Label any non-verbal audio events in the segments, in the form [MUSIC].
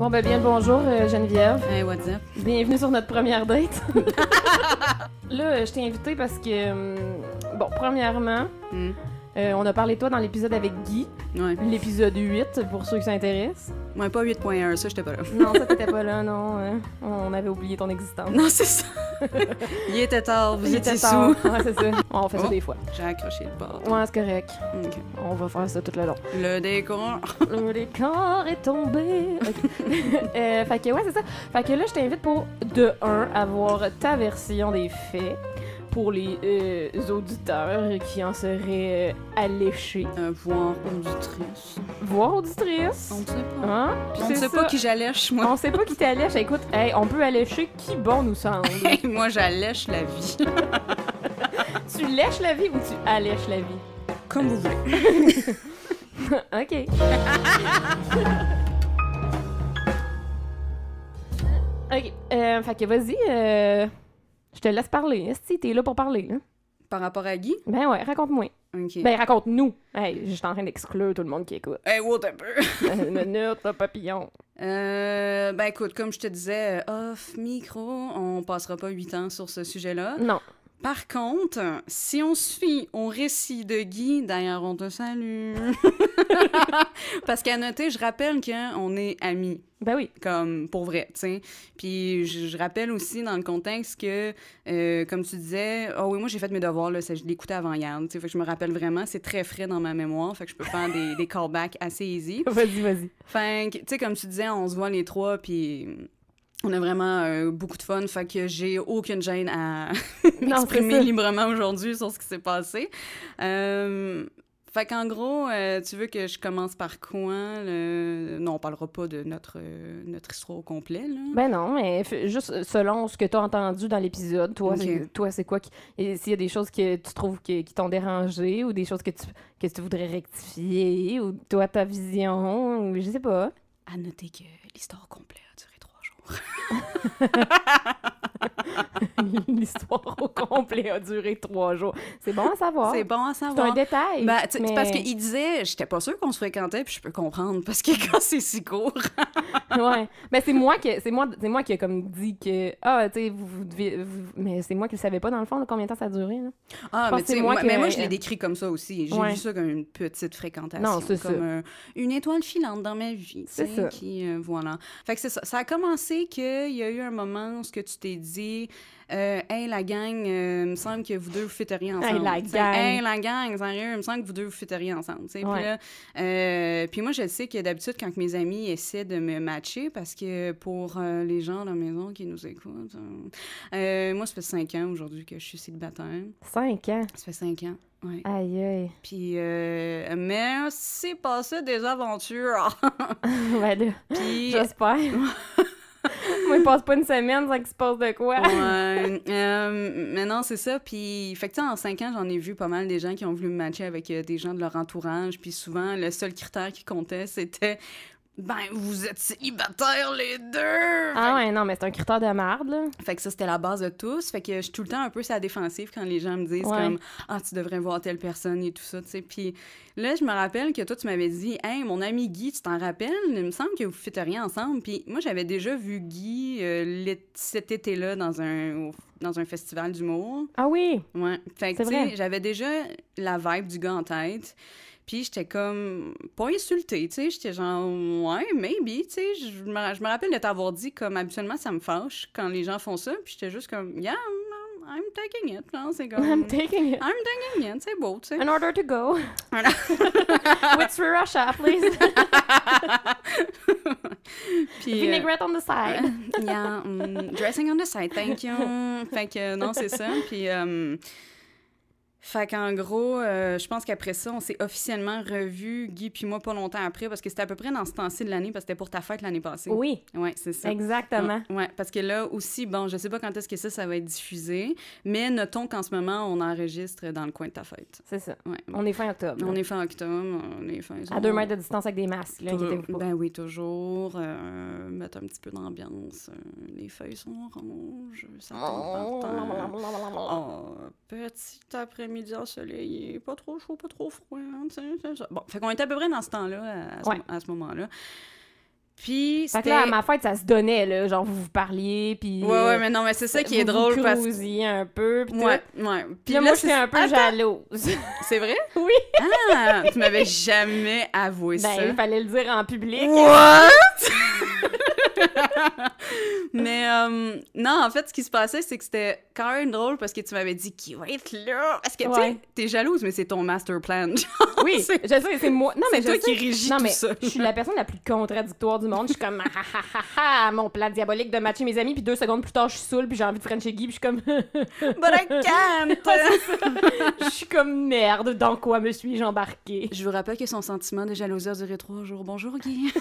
Bon, ben bien le bonjour, euh, Geneviève. Hey, what's up? Bienvenue sur notre première date. [LAUGHS] là, euh, je t'ai invité parce que, hum, bon, premièrement, hmm. euh, on a parlé de toi dans l'épisode avec Guy. L'épisode 8, pour ceux qui s'intéressent. Ouais, pas 8.1, ça, j'étais pas là. non, ça, [LAUGHS] t'étais pas là, non. Hein. On avait oublié ton existence. Non, c'est ça. Il était tard, vous étiez sous. Ouais, c'est ça. On fait ça oh, des fois. J'ai accroché le bord. Ouais, c'est correct. On va faire ça tout le long. Le décor. le décor est tombé. [LAUGHS] Euh, fait que ouais, c'est ça. Fait que là, je t'invite pour, de un, voir ta version des faits pour les euh, auditeurs qui en seraient euh, alléchés. Euh, voir auditrice. Voir auditrice. On ne sait pas. Hein? On ne sait pas qui j'allèche, moi. On ne sait pas qui t'allèche. Écoute, on peut allécher qui bon nous semble. [LAUGHS] moi, j'allèche la vie. [LAUGHS] tu lèches la vie ou tu allèches la vie? Comme vous voulez. [LAUGHS] OK. OK. fait que vas-y. Je te laisse parler. Si es là pour parler, Par rapport à Guy? Ben ouais, raconte-moi. Ok. Ben raconte-nous. Hey, je suis en train d'exclure tout le monde qui écoute. Hey, what a [LAUGHS] minute, papillon. Euh, ben écoute, comme je te disais, euh, off micro, on passera pas huit ans sur ce sujet-là. Non. Par contre, si on suit au récit de Guy, d'ailleurs on te salue. [LAUGHS] [LAUGHS] Parce qu'à noter, je rappelle qu'on est amis. Ben oui. Comme pour vrai, tu sais. Puis je, rappelle aussi dans le contexte que, euh, comme tu disais, oh oui, moi j'ai fait mes devoirs, là, j'ai je avant hier, tu sais. Fait que je me rappelle vraiment, c'est très frais dans ma mémoire, fait que je peux faire des, callbacks assez easy. [LAUGHS] Vas-y, vas-y. Fait que, tu sais, comme tu disais, on se voit les trois, puis on a vraiment euh, beaucoup de fun, fait que j'ai aucune gêne à [LAUGHS] m'exprimer librement aujourd'hui sur ce qui s'est passé. Euh, fait qu'en gros, euh, tu veux que je commence par quoi? Non, on parlera pas de euh, notre, histoire au complet. Là. Ben non, mais juste euh, selon ce que tu as entendu dans l'épisode, toi, toi c'est quoi? Qui... S'il y a des choses que tu trouves qui, t'ont dérangé ou des choses que tu, que tu voudrais rectifier ou toi, ta vision, je sais pas. À noter que l'histoire complet au complète [LAUGHS] L'histoire au complet a duré trois jours. C'est bon à savoir. C'est bon à savoir. C'est un détail. Ben, parce qu'il disait, j'étais pas sûre qu'on se fréquentait, puis je peux comprendre, parce que quand c'est si court. [LAUGHS] ouais. Mais c'est moi qui, c'est moi, c'est moi qui comme dit que, ah, tu sais, vous, devez, mais c'est moi qui le savais pas dans le fond, combien de temps ça a duré. Ah, mais, moi, je l'ai décrit comme ça aussi. J'ai vu ça comme une petite fréquentation. c'est comme une étoile filante dans ma vie. C'est Qui, euh, voilà. Fait que c'est ça. Ça a commencé qu'il y a eu un moment où que tu t'es dit, euh, hey la gang, euh, il me semble que vous deux vous fêteriez ensemble. Hey la gang. Hey la gang, sérieux, il me semble que vous deux vous fêteriez ensemble. Euh, puis moi, je sais que d'habitude, quand mes amis essaient de me matcher, parce que pour euh, les gens à la maison qui nous écoutent, moi, ça fait cinq ans aujourd'hui que je suis célibataire. Cinq ans? Ça fait cinq ans. Oui. Aïe, aïe. Puis, mais c'est passé des aventures. ben, [LAUGHS] [LAUGHS] J'espère. [LAUGHS] [LAUGHS] Moi, il passe pas une semaine sans qu'il se passe de quoi. ouais. [LAUGHS] Euh, mais non, c'est ça. Puis, fait que, en cinq ans, j'en ai vu pas mal des gens qui ont voulu me matcher avec euh, des gens de leur entourage. Puis souvent, le seul critère qui comptait, c'était ben, vous êtes célibataires les deux! Ah ouais, non, mais c'est un critère de merde, là. Fait que ça, c'était la base de tous. Fait que je suis tout le temps un peu sur la défensive quand les gens me disent comme « Ah, tu devrais voir telle personne et tout ça, tu sais. » Puis là, je me rappelle que toi, tu m'avais dit « Hey, mon ami Guy, tu t'en rappelles? Il me semble que vous faites rien ensemble. » Puis moi, j'avais déjà vu Guy euh, cet été-là dans un dans un festival d'humour. Ah oui? Ouais. Fait que, j'avais déjà la vibe du gars en tête. Puis j'étais comme, pas insultée, tu sais. J'étais genre, ouais, maybe, tu sais. Je me rappelle de t'avoir dit, comme, habituellement, ça me fâche quand les gens font ça. Puis j'étais juste comme, yeah, I'm taking it. c'est comme. [LAUGHS] I'm taking it. I'm taking it. C'est beau, tu sais. In order to go. What's [LAUGHS] for Russia, please. [LAUGHS] Puis, euh, Vinaigrette on the side. yeah. Mm, dressing on the side, thank you. fait que, non, c'est ça. Puis. Euh, fait qu'en gros, euh, je pense qu'après ça, on s'est officiellement revus, Guy puis moi, pas longtemps après, parce que c'était à peu près dans ce temps-ci de l'année, parce que c'était pour ta fête l'année passée. Oui. Oui, c'est ça. Exactement. Oui, ouais, parce que là aussi, bon, je sais pas quand est-ce que ça, va être diffusé, mais notons qu'en ce moment, on enregistre dans le coin de ta fête. C'est ça. Ouais, On est fin octobre. On est fin octobre, on est fin... À deux mètres de distance avec des masques, là, vous Ben oui, toujours. Euh, mettre un petit peu d'ambiance. Euh, les feuilles sont oranges, ça tombe oh. Oh, petit après me en soleil, pas trop chaud, pas trop froid. Hein, bon, fait qu'on était à peu près dans ce temps-là, à, ce, moment-là. Puis Fait que là, à ma fête, ça se donnait, là. Genre, vous vous parliez, puis... Ouais, ouais, mais non, mais c'est ça qui est drôle, parce que... un peu, puis Ouais, ouais. Puis là, moi, je suis un peu jalouse. [LAUGHS] C'est vrai? [LAUGHS] Oui! Ah! tu m'avais jamais avoué ben, ça. Ben, il fallait le dire en public. What? [LAUGHS] [LAUGHS] Mais euh, non, en fait, ce qui se passait, c'est que c'était quand même drôle parce que tu m'avais dit qui va être là. Parce que tu t'es jalouse, mais c'est ton master plan. [LAUGHS] oui, je sais, c'est moi. Non, mais je toi sais, qui régis non, mais Je suis la personne la plus contradictoire du monde. Je suis comme, [LAUGHS] ah, ah, ah, mon plat diabolique de matcher mes amis. Puis deux secondes plus tard, je suis saoule, puis j'ai envie de chez Guy, puis je suis comme. But I je suis comme merde, dans quoi me suis-je embarquée? Je vous rappelle que son sentiment de jalousie a duré trois jours. Bonjour, Guy.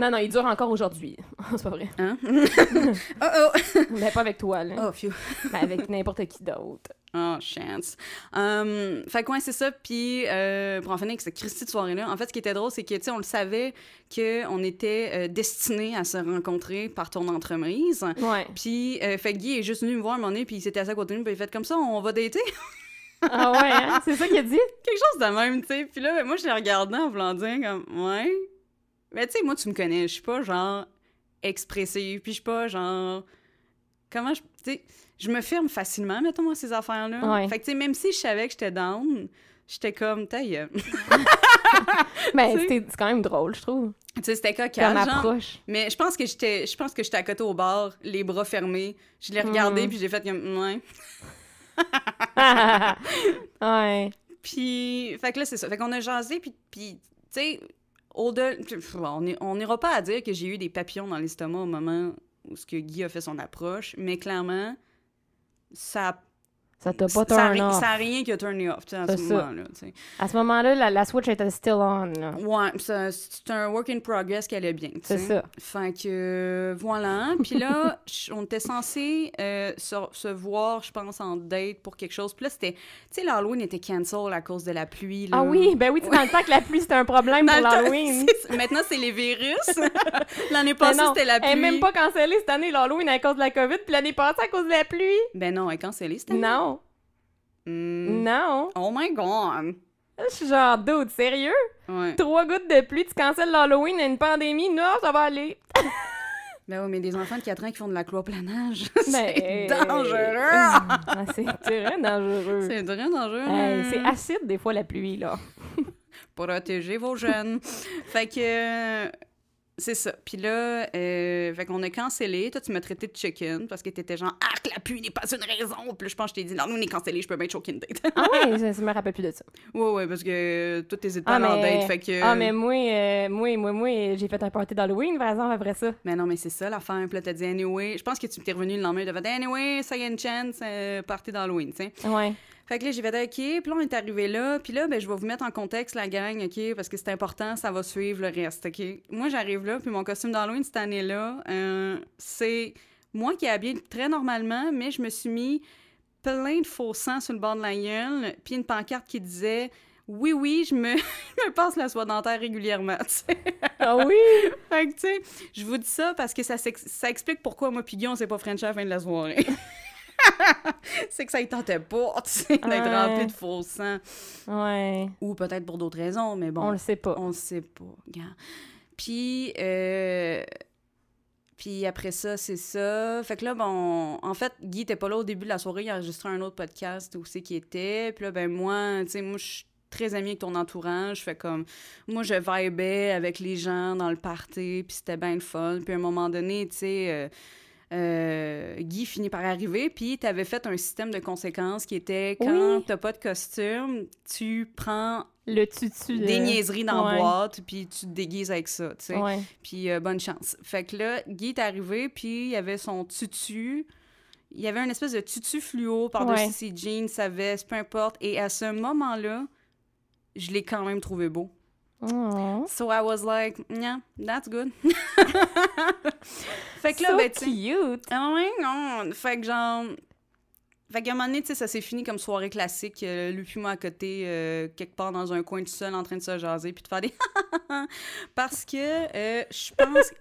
Non, non, il dure encore aujourd'hui. [LAUGHS] c'est pas vrai. Hein? [LAUGHS] oh oh! Mais pas avec toi, là. Oh, phew. [LAUGHS] Mais avec n'importe qui d'autre. Oh, chance. Hum, fait que, ouais, c'est ça. Puis, euh, pour en finir avec cette Christie de soirée-là, en fait, ce qui était drôle, c'est que, tu sais, on le savait qu'on était destiné euh, destinés à se rencontrer par ton entreprise. Ouais. Puis, euh, fait que Guy est juste venu me voir un moment donné, puis il s'était assis à côté de nous, puis il fait comme ça, on va dater. ah ouais, hein? c'est ça qu'il a dit? Quelque chose de même, tu sais. Puis là, moi, je l'ai regardé en voulant comme, ouais, mais tu sais, moi, tu me connais, je suis pas genre expressive, puis je suis pas genre. Comment je. Tu sais, je me ferme facilement, mettons, moi, ces affaires-là. Fait que tu sais, même si je savais que j'étais down, j'étais comme, taille. mais [LAUGHS] ben, c'était quand même drôle, je trouve. Tu sais, c'était cocasse. Mais je pense que j'étais je pense que j'étais à côté au bar, les bras fermés. Je l'ai regardé, mm. puis j'ai fait comme, [LAUGHS] ouais. Puis, fait que là, c'est ça. Fait qu'on a jasé, puis, puis tu sais, on n'ira pas à dire que j'ai eu des papillons dans l'estomac au moment où ce que Guy a fait son approche, mais clairement, ça ça t'a pas turn off. Ça n'a rien qui a «turned off, à ce moment-là. À ce moment-là, la, Switch était still on. Là. Ouais, c'est un work in progress qui allait bien. C'est ça. Fait que, euh, voilà. Puis là, [LAUGHS] on était censé euh, se, voir, je pense, en date pour quelque chose. Puis là, c'était. Tu sais, l'Halloween était cancel à cause de la pluie. Ah oui, ben oui, dans le temps que la pluie, c'était un problème pour l'Halloween. [LAUGHS] Maintenant, c'est les virus. [LAUGHS] l'année ben passée, c'était la pluie. Elle n'est même pas cancellée cette année, l'Halloween, à cause de la COVID. Puis l'année passée, à cause de la pluie. Ben non, elle est cancellée cette année. Non. Mm. Non. Oh my god. Je suis genre, doute. sérieux? Trois gouttes de pluie, tu cancelles l'Halloween et une pandémie? Non, ça va aller. [LAUGHS] Ben oui, mais des enfants de 4 ans qui font de la croix-planage, [LAUGHS] c'est ben, dangereux! [LAUGHS] Ah, c'est très dangereux. C'est très dangereux. c'est acide, des fois, la pluie, là. Protégez vos jeunes. fait que... Euh, c'est ça. Puis là, euh, fait qu'on a cancellé. Toi, tu m'as traité de chicken parce que t'étais genre, ah, que la pue n'est pas une raison. Puis là, je pense que je t'ai dit, non, nous, on est cancellé, je peux être « choking date. ah oui, je, ne me rappelle plus de ça. Oui, oui, parce que euh, toutes tes pas ah, à mais... date. Fait que... Ah, mais moi, euh, moi, moi, moi, j'ai fait un party d'Halloween, par exemple, après ça. Mais non, mais c'est ça l'affaire. Puis là, t'as dit, anyway. Je pense que tu m'étais revenu le lendemain, de fait, anyway, second chance, euh, party d'Halloween, tu sais. Ouais. Fait que là, j'ai fait, OK, puis là, on est arrivé là, puis là, ben, je vais vous mettre en contexte la gang, OK, parce que c'est important, ça va suivre le reste, OK. Moi, j'arrive là, puis mon costume d'Halloween cette année-là, euh, c'est moi qui ai habillé très normalement, mais je me suis mis plein de faux sang sur le bord de la gueule, puis une pancarte qui disait oui, oui, je me, [LAUGHS] je passe la soie dentaire régulièrement, [LAUGHS] Ah oui? fait que, tu sais, je vous dis ça parce que ça, ça explique pourquoi moi, Piggy, on s'est pas French à la fin de la soirée. [LAUGHS] [LAUGHS] c'est que ça ne tentait pas, tu d'être rempli de faux sang. Ouais. Ou peut-être pour d'autres raisons, mais bon. On le sait pas. On le sait pas. Puis, euh, puis après ça, c'est ça. Fait que là, bon, en fait, Guy n'était pas là au début de la soirée. Il a enregistré un autre podcast où c'est qu'il était. Puis là, ben moi, tu sais, moi, je suis très amie avec ton entourage. Fait comme, moi, je vibais avec les gens dans le party, puis c'était bien le fun. Puis à un moment donné, tu sais... Euh, euh, Guy finit par arriver, puis tu avais fait un système de conséquences qui était quand t'as pas de costume, tu prends le tutu des niaiseries dans boîte, puis tu te déguises avec ça, tu sais. Puis euh, bonne chance. Fait que là, Guy est arrivé, puis il avait son tutu. Il y avait un espèce de tutu fluo par-dessus ses jeans, sa veste, peu importe. Et à ce moment-là, je l'ai quand même trouvé beau. So I was like, yeah, that's good. [LAUGHS] fait que là, so ben, cute. Ah non. Fait que genre. Fait qu'à un moment donné, tu sais, ça s'est fini comme soirée classique, euh, lui puis moi à côté, euh, quelque part dans un coin tout seul, en train de se jaser, puis de faire des [LAUGHS] Parce que euh, je pense,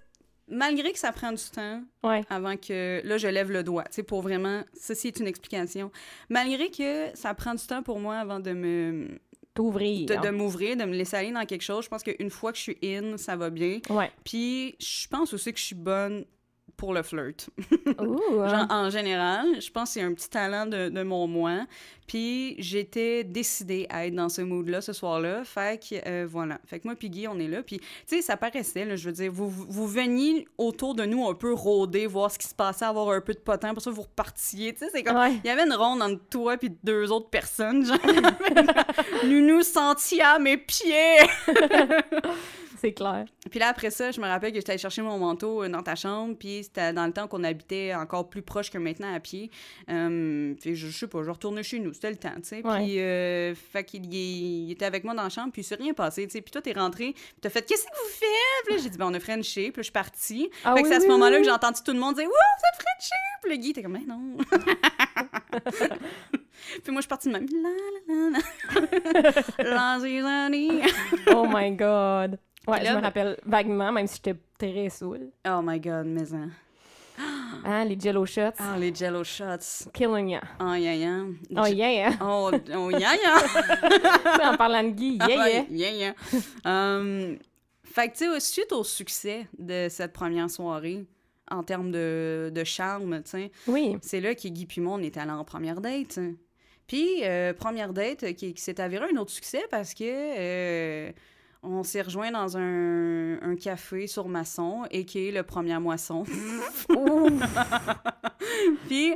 malgré que ça prend du temps, ouais. avant que, là, je lève le doigt, tu sais, pour vraiment, ceci est une explication, malgré que ça prend du temps pour moi avant de me d'ouvrir De, hein. m'ouvrir, de me laisser aller dans quelque chose. Je pense qu'une fois que je suis in, ça va bien. Puis je pense aussi que je suis bonne pour le flirt. [LAUGHS] Hein. Genre, en général, je pense que c'est un petit talent de, mon moins. Puis j'étais décidée à être dans ce mood-là ce soir-là. Fait que euh, voilà. Fait que moi puis Guy, on est là. Puis, tu sais, ça paraissait, je veux dire, vous, vous veniez autour de nous un peu rôder, voir ce qui se passait, avoir un peu de potin. Pour ça, vous repartiez. Tu sais, c'est comme... Il y avait une ronde entre toi puis deux autres personnes. Genre, [LAUGHS] nous nous sentions à mes pieds! [LAUGHS] c'est clair. Puis là, après ça, je me rappelle que j'étais allée chercher mon manteau euh, dans ta chambre, puis c'était dans le temps qu'on habitait encore plus proche que maintenant à pied. Hum, euh, puis je, je, sais pas, je retournais chez nous, c'était le temps, tu sais. Puis, euh, fait qu'il il était avec moi dans la chambre, puis il s'est rien passé, tu sais. Puis toi, t'es rentré, puis t'as fait Qu'est-ce que vous faites? Puis là, j'ai dit, ben, on a friendship, puis là, je suis partie. Ah c'est à ce moment-là que j'ai entendu tout le monde dire, Wouh, vous êtes friendship! Puis le Guy était comme, mais ben, non! [LAUGHS] Puis moi, je suis partie de ma La, [LAUGHS] oh my God. Ouais, je me ben rappelle vaguement, même si j'étais très saoule. Oh my God, mais hein. [GASPS] hein. les jello shots. Ah, les jello shots. Killing ya. Oh, yeah, yeah. Oh, yeah, ya. oh, oh, [LAUGHS] yeah, en parlant de Guy, yeah, yeah. Ya ya. Um, fait que, tu sais, suite au succès de cette première soirée, en termes de, de charme, tu sais, oui. c'est là que Guy Pimon est allé en première date. Puis, euh, première date qui, s'est avérée un autre succès parce que... Euh, on s'est rejoint dans un, café sur Maçon et qui est le premier moisson. [LAUGHS] [LAUGHS] Puis.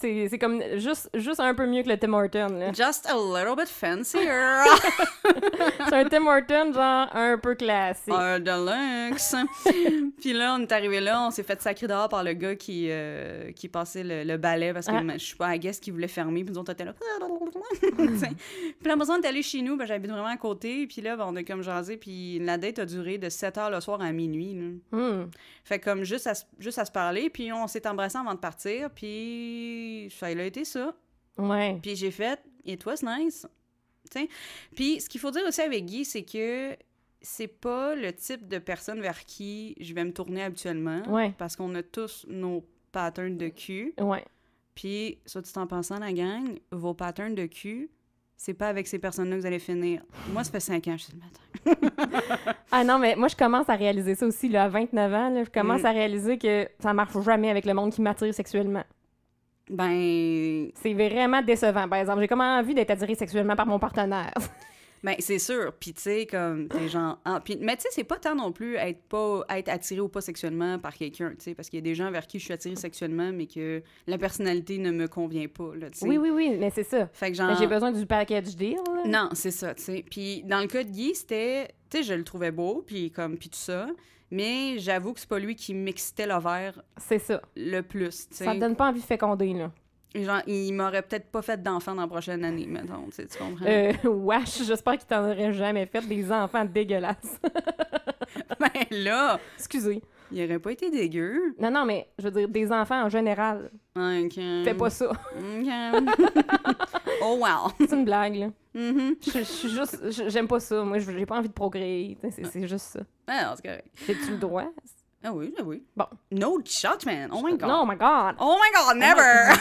c'est comme juste, juste un peu mieux que le Tim Hortons. Là. Just a little bit fancier. [LAUGHS] c'est un Tim Hortons, genre un peu classique. Un deluxe. Puis là, on est arrivé là, on s'est fait sacrer dehors par le gars qui, euh, qui passait le, le balai parce que je ah. je suis pas à guest qu'il voulait fermer. Puis nous on était là. puis là, on chez nous, ben, j'habite vraiment à côté. Puis là, ben, on a comme jasé puis la date a duré de 7 heures le soir à minuit. Hmm. Fait comme juste à, juste à se parler, puis on s'est embrassé avant de partir, puis ça, il a été ça. Ouais. Puis j'ai fait, et toi, c'est nice. Puis ce qu'il faut dire aussi avec Guy, c'est que c'est pas le type de personne vers qui je vais me tourner habituellement. Parce qu'on a tous nos patterns de cul. Ouais. Puis, soit tu en pensant, la gang, vos patterns de cul, c'est pas avec ces personnes-là que vous allez finir. Moi, ça fait cinq ans je suis le matin. [LAUGHS] ah non, mais moi, je commence à réaliser ça aussi, à 29 ans. je commence mm. à réaliser que ça marche jamais avec le monde qui m'attire sexuellement. Ben. C'est vraiment décevant, par exemple. J'ai comme envie d'être attirée sexuellement par mon partenaire. [LAUGHS] Ben, c'est sûr. Puis, tu sais, comme des gens. mais, tu sais, c'est pas tant non plus être, pas, être attiré ou pas sexuellement par quelqu'un, tu sais, parce qu'il y a des gens vers qui je suis attirée sexuellement, mais que la personnalité ne me convient pas, là, tu Oui, oui, oui, mais c'est ça. Ben, j'ai besoin du package deal. Non, c'est ça, tu sais. Puis, dans le cas de Guy, c'était. Tu sais, je le trouvais beau, puis comme, puis tout ça. Mais j'avoue que c'est pas lui qui m'excitait l'ovaire. C'est ça. Le plus, tu Ça me donne pas envie de féconder, là. Genre, il m'aurait peut-être pas fait d'enfants dans la prochaine année, mettons, tu, tu comprends? Euh, [LAUGHS] wesh, j'espère qu'il t'en aurait jamais fait des enfants dégueulasses. [LAUGHS] ben là! Excusez. Il aurait pas été dégueu. Non, non, mais je veux dire, des enfants en général. OK. Fais pas ça. OK. [LAUGHS] oh wow! C'est une blague, là. Mm-hmm. je, juste... J'aime pas ça. Moi, j'ai pas envie de progrès. C'est juste ça. Ah, c'est correct. fais tu le droit? Ah oui, ah oui. Bon. No judgment. Oh my God. No, oh my God. Oh my God, never.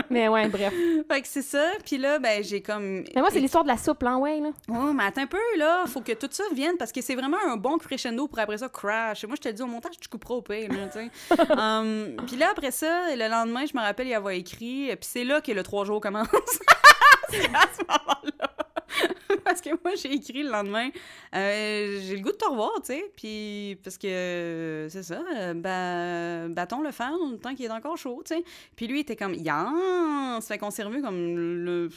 [LAUGHS] mais ouais, bref. Fait que c'est ça. Puis là, ben, j'ai comme. Mais moi, c'est l'histoire de la soupe, là, ouais, là. Ouais, mais attends un peu, là. Faut que tout ça vienne parce que c'est vraiment un bon crescendo pour après ça crash. Moi, je te le dis au montage, tu couperas au pire, tu sais. [LAUGHS] Um, puis là, après ça, le lendemain, je me rappelle y avoir écrit. Puis c'est là que le trois jours commence. c'est [LAUGHS] à ce moment-là. [LAUGHS] parce que moi, j'ai écrit le lendemain. Euh, j'ai le goût de te revoir, tu sais. Puis, parce que euh, c'est ça, bah, euh, battons le fer tant qu'il est encore chaud, tu sais. Puis lui, il était comme, Yann! Ça fait qu'on s'est revu comme le,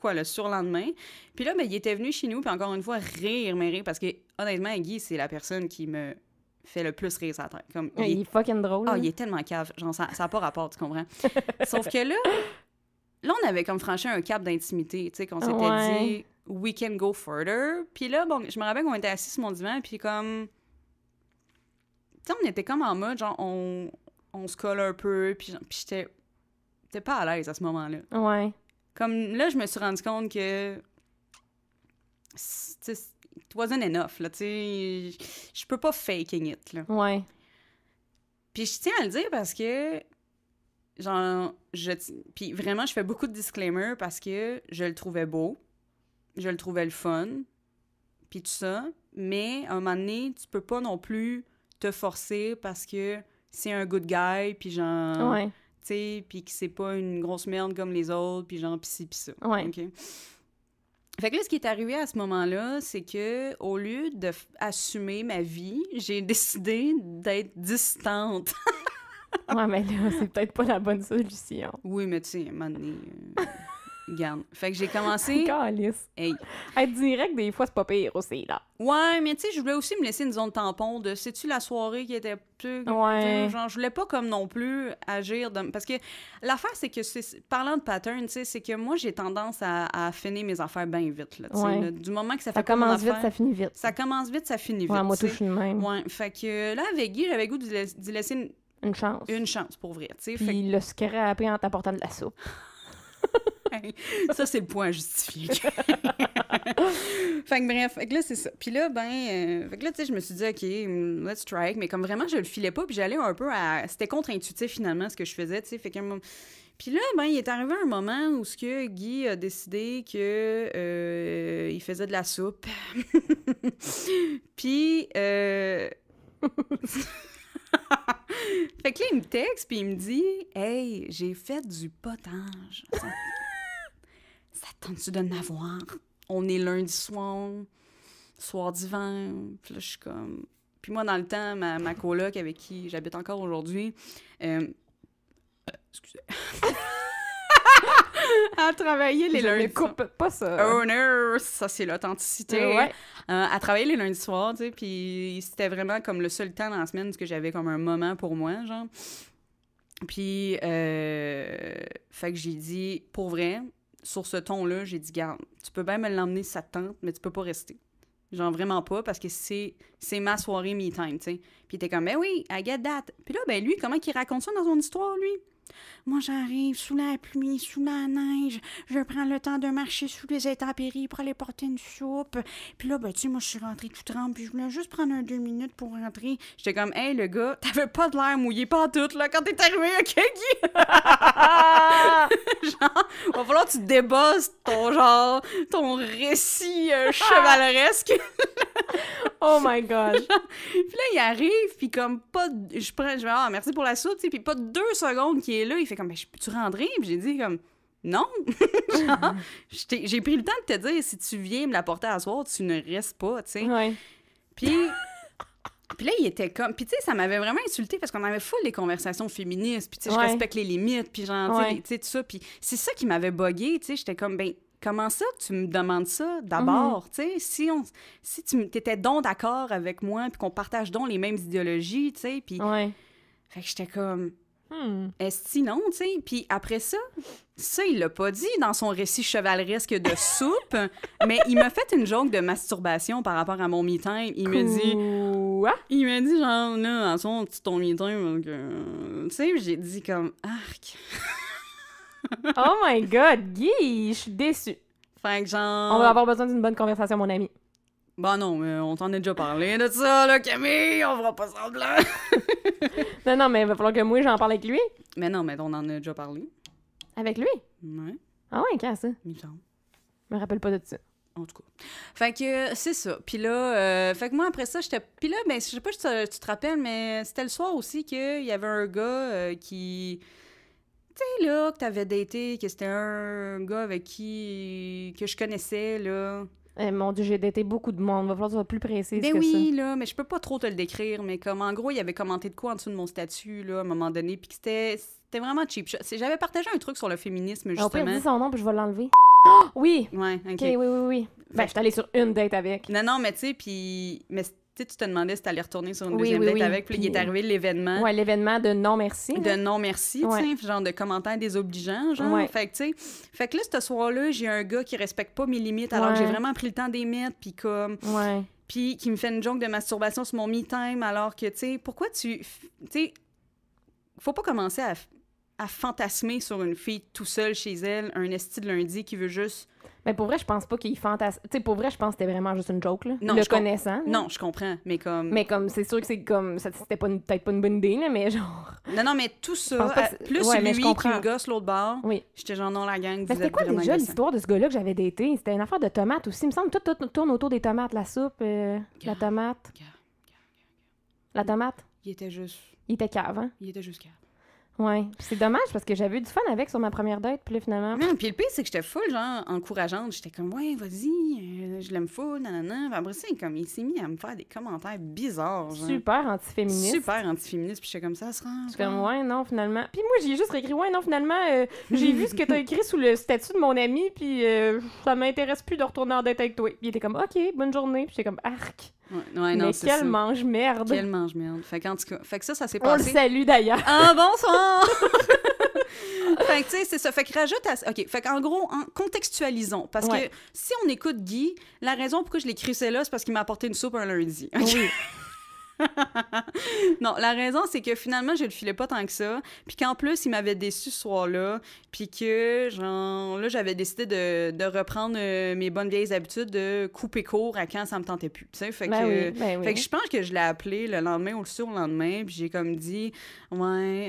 quoi, le surlendemain. Puis là, ben, il était venu chez nous, puis encore une fois, rire, mais rire, parce que honnêtement, Guy, c'est la personne qui me fait le plus rire sa tête. Comme, il, est fucking drôle. Ah, hein? il est tellement cave. Genre, ça n'a pas rapport, tu comprends? Sauf que là, là, on avait comme franchi un cap d'intimité, tu sais, qu'on s'était dit we can go further. Puis là, bon, je me rappelle qu'on était assis sur mon divan, puis comme. Tu sais, on était comme en mode, genre, on, se colle un peu, puis, puis j'étais. pas à l'aise à ce moment-là. Ouais. Comme là, je me suis rendu compte que. Tu it wasn't enough, là, tu sais. Je peux pas faking it, là. Ouais. Puis je tiens à le dire parce que genre je puis vraiment je fais beaucoup de disclaimers parce que je le trouvais beau je le trouvais le fun, puis tout ça. Mais à un moment donné, tu peux pas non plus te forcer parce que c'est un good guy, puis genre... Ouais. Tu sais, puis que c'est pas une grosse merde comme les autres, puis genre pis ci, pis ça. Ouais. OK? Fait que là, ce qui est arrivé à ce moment-là, c'est que au lieu d'assumer ma vie, j'ai [LAUGHS] décidé d'être distante. ouais, mais là, c'est peut-être pas la bonne solution. Oui, mais tu sais, à un moment donné, euh, Garde. Fait que j'ai [LAUGHS] commencé. Calice. Hey. Être direct, des fois, c'est pas pire aussi, là. Ouais, mais tu sais, je voulais aussi me laisser une zone tampon de sais tu la soirée qui était. Ouais. Genre, je voulais pas comme non plus agir. De... Parce que l'affaire, c'est que, parlant de pattern, tu sais, c'est que moi, j'ai tendance à, finir mes affaires bien vite, là, ouais. Du moment que ça fait. Ça commence vite, ça finit vite. Ça commence vite, ça finit vite. Ouais, moi, tout, je même. Ouais. Fait que là, avec Guy, j'avais goût d'y laisser une... chance. Une chance, pour vrai, tu sais. Puis fait... le appris en t'apportant de la [LAUGHS] [LAUGHS] Ça, c'est le point justifié. [LAUGHS] fait que bref, fait que là, c'est ça. Puis là, ben, euh, fait que là, tu sais, je me suis dit, OK, mm, let's strike. Mais comme vraiment, je le filais pas, puis j'allais un peu à. C'était contre-intuitif, finalement, ce que je faisais, tu sais. Fait que. Mm, puis là, ben, il est arrivé un moment où ce que Guy a décidé que euh, il faisait de la soupe. [LAUGHS] puis. Euh... fait que là, il me texte, puis il me dit Hey, j'ai fait du potage. « tu de n'avoir? On est lundi soir, soir divin. » Puis là, je suis comme. Puis moi, dans le temps, ma, ma coloc avec qui j'habite encore aujourd'hui, euh, excusez. [LAUGHS] à travailler les lundis. Ne pas ça. Oh ça c'est l'authenticité. Ouais. Euh, à travailler les lundis soirs, tu sais, puis c'était vraiment comme le seul temps dans la semaine que j'avais comme un moment pour moi, genre. Puis, euh, fait que j'ai dit, pour vrai, sur ce ton-là, j'ai dit, garde, tu peux bien me l'emmener sa tente, mais tu peux pas rester. Genre vraiment pas, parce que c'est, c'est ma soirée me time, tu sais. Puis t'es comme, ben oui, I get that. Puis là, ben lui, comment il raconte ça dans son histoire, lui? Moi, j'arrive sous la pluie, sous la neige. Je prends le temps de marcher sous les intempéries pour aller porter une soupe. Puis là, ben, tu sais, moi, je suis rentrée tout trempe. Puis je voulais juste prendre un deux minutes pour rentrer. J'étais comme, hey, le gars, t'avais pas de l'air mouillé, pas tout, là, quand t'es arrivé, ok, Guy? [LAUGHS] [LAUGHS] genre, va falloir que tu débosses ton genre, ton récit euh, [LAUGHS] chevaleresque. oh my god. puis là, il arrive, puis comme pas. Je prends, je vais, ah, merci pour la soupe, tu puis pas deux secondes qui est là, il fait comme, ben, tu rentrer? Puis j'ai dit comme, non. [LAUGHS] j'ai pris le temps de te dire, si tu viens me la porter à soir, tu ne restes pas, tu sais. Puis. Puis là, il était comme. Puis, tu sais, ça m'avait vraiment insulté parce qu'on avait full les conversations féministes. Puis, tu sais, je respecte les limites. Puis, genre, tu sais, tout ça. Puis, c'est ça qui m'avait bogué. Tu sais, j'étais comme, ben, comment ça tu me demandes ça d'abord? Mhm. Tu sais, si, on, si tu étais donc d'accord avec moi, puis qu'on partage donc les mêmes idéologies, tu sais. Puis, fait que j'étais comme, Hmm. Sinon, tu sais, puis après ça, ça, il l'a pas dit dans son récit chevaleresque de [LAUGHS] soupe, mais il m'a fait une joke de masturbation par rapport à mon me Il me dit... Quoi? Il m'a dit genre, là, en son, ton me-time, euh, tu sais, j'ai dit comme, arc. oh my god, Guy, je suis déçue. Fait que genre... On va avoir besoin d'une bonne conversation, mon ami. Bah non, mais on t'en a déjà parlé de ça, là, Camille, on fera pas semblant. [LAUGHS] non, non, mais il va falloir que moi, j'en parle avec lui. Mais non, mais on en a déjà parlé. Avec lui? Ouais. Ah ouais, quand ça? Il me Je me rappelle pas de ça. En tout cas. Fait que euh, c'est ça. Puis là, euh, fait que moi, après ça, j'étais. Puis là, ben, je sais pas si tu, te rappelles, mais c'était le soir aussi qu'il y avait un gars euh, qui tu sais, là, que t'avais daté, que c'était un gars avec qui. que je connaissais, là. Eh, mon Dieu, j'ai daté beaucoup de monde. Il va falloir que tu sois plus précis. Ben oui, là, mais je peux pas trop te le décrire, mais comme en gros, il y avait commenté de quoi en dessous de mon statut, là, à un moment donné, puis c'était vraiment cheap. J'avais partagé un truc sur le féminisme, ah, justement. On me son nom, puis je vais l'enlever. [GASPS] oui! Ouais, OK. Oui, oui, oui. Ben, je suis allée sur une date avec. Non, non, mais tu sais, puis... Mais tu te demandais si t'allais retourner sur une deuxième date avec, puis, il est arrivé l'événement. Ouais, l'événement de non merci. De hein. non merci, genre de commentaires désobligeants, genre. Fait que, tu fait que là, ce soir-là, j'ai un gars qui respecte pas mes limites, alors que j'ai vraiment pris le temps d'émettre, puis comme. Puis qui me fait une joke de masturbation sur mon me-time, alors que, tu sais, pourquoi tu. Tu sais, faut pas commencer à à fantasmer sur une fille tout seule chez elle, un esti de lundi qui veut juste. Mais pour vrai, je pense pas qu'il fantasme. Tu sais, pour vrai, je pense que c'était vraiment juste une joke, là. Non, le je connaissant. Non, je comprends, mais comme. Mais comme, c'est sûr que c'est comme. C'était pas peut-être pas une bonne idée, là, mais genre. Non, non, mais tout ça. Euh, plus ouais, lui je qui me gosse l'autre bord. Oui. J'étais genre, non, la gang, mais C'était quoi déjà l'histoire de ce gars-là que j'avais daté? C'était une affaire de tomates aussi. Il me semble tout, tout, tourne autour des tomates, la soupe, euh, la tomate. la tomate? Il était juste. Il était cave, hein? Il était juste cave. Ouais, c'est dommage parce que j'avais eu du fun avec sur ma première date, puis finalement. Non, puis le pire, c'est que j'étais full, genre, encourageante. J'étais comme, ouais, vas-y, euh, je l'aime full, nanana. Puis après comme, il s'est mis à me faire des commentaires bizarres. Genre. Super antiféministe. Super antiféministe, puis j'étais comme ça, ça J'étais comme, ouais, non, finalement. Puis moi, j'ai juste écrit ouais, non, finalement, euh, j'ai vu ce que t'as écrit sous le statut de mon ami, puis euh, ça m'intéresse plus de retourner en date avec toi. Puis il était comme, ok, bonne journée. Puis j'étais comme, arc. Mais quel mange-merde! Qu'elle mange-merde. Fait, fait que ça, ça s'est passé. On le salue d'ailleurs. Ah, bonsoir! [LAUGHS] fait que, tu sais, c'est ça. Fait que rajoute à... OK, fait qu'en gros, en contextualisons. Parce que si on écoute Guy, la raison pourquoi je l'ai c'est là, c'est parce qu'il m'a apporté une soupe un lundi. Oui. [LAUGHS] non, la raison, c'est que finalement, je le filais pas tant que ça. Puis qu'en plus, il m'avait déçu ce soir-là. Puis que, genre, là, j'avais décidé de, reprendre euh, mes bonnes vieilles habitudes de couper court à quand ça me tentait plus. Tu sais, fait, ben que, ben fait que je pense que je l'ai appelé le lendemain ou le surlendemain. Puis j'ai comme dit, ouais,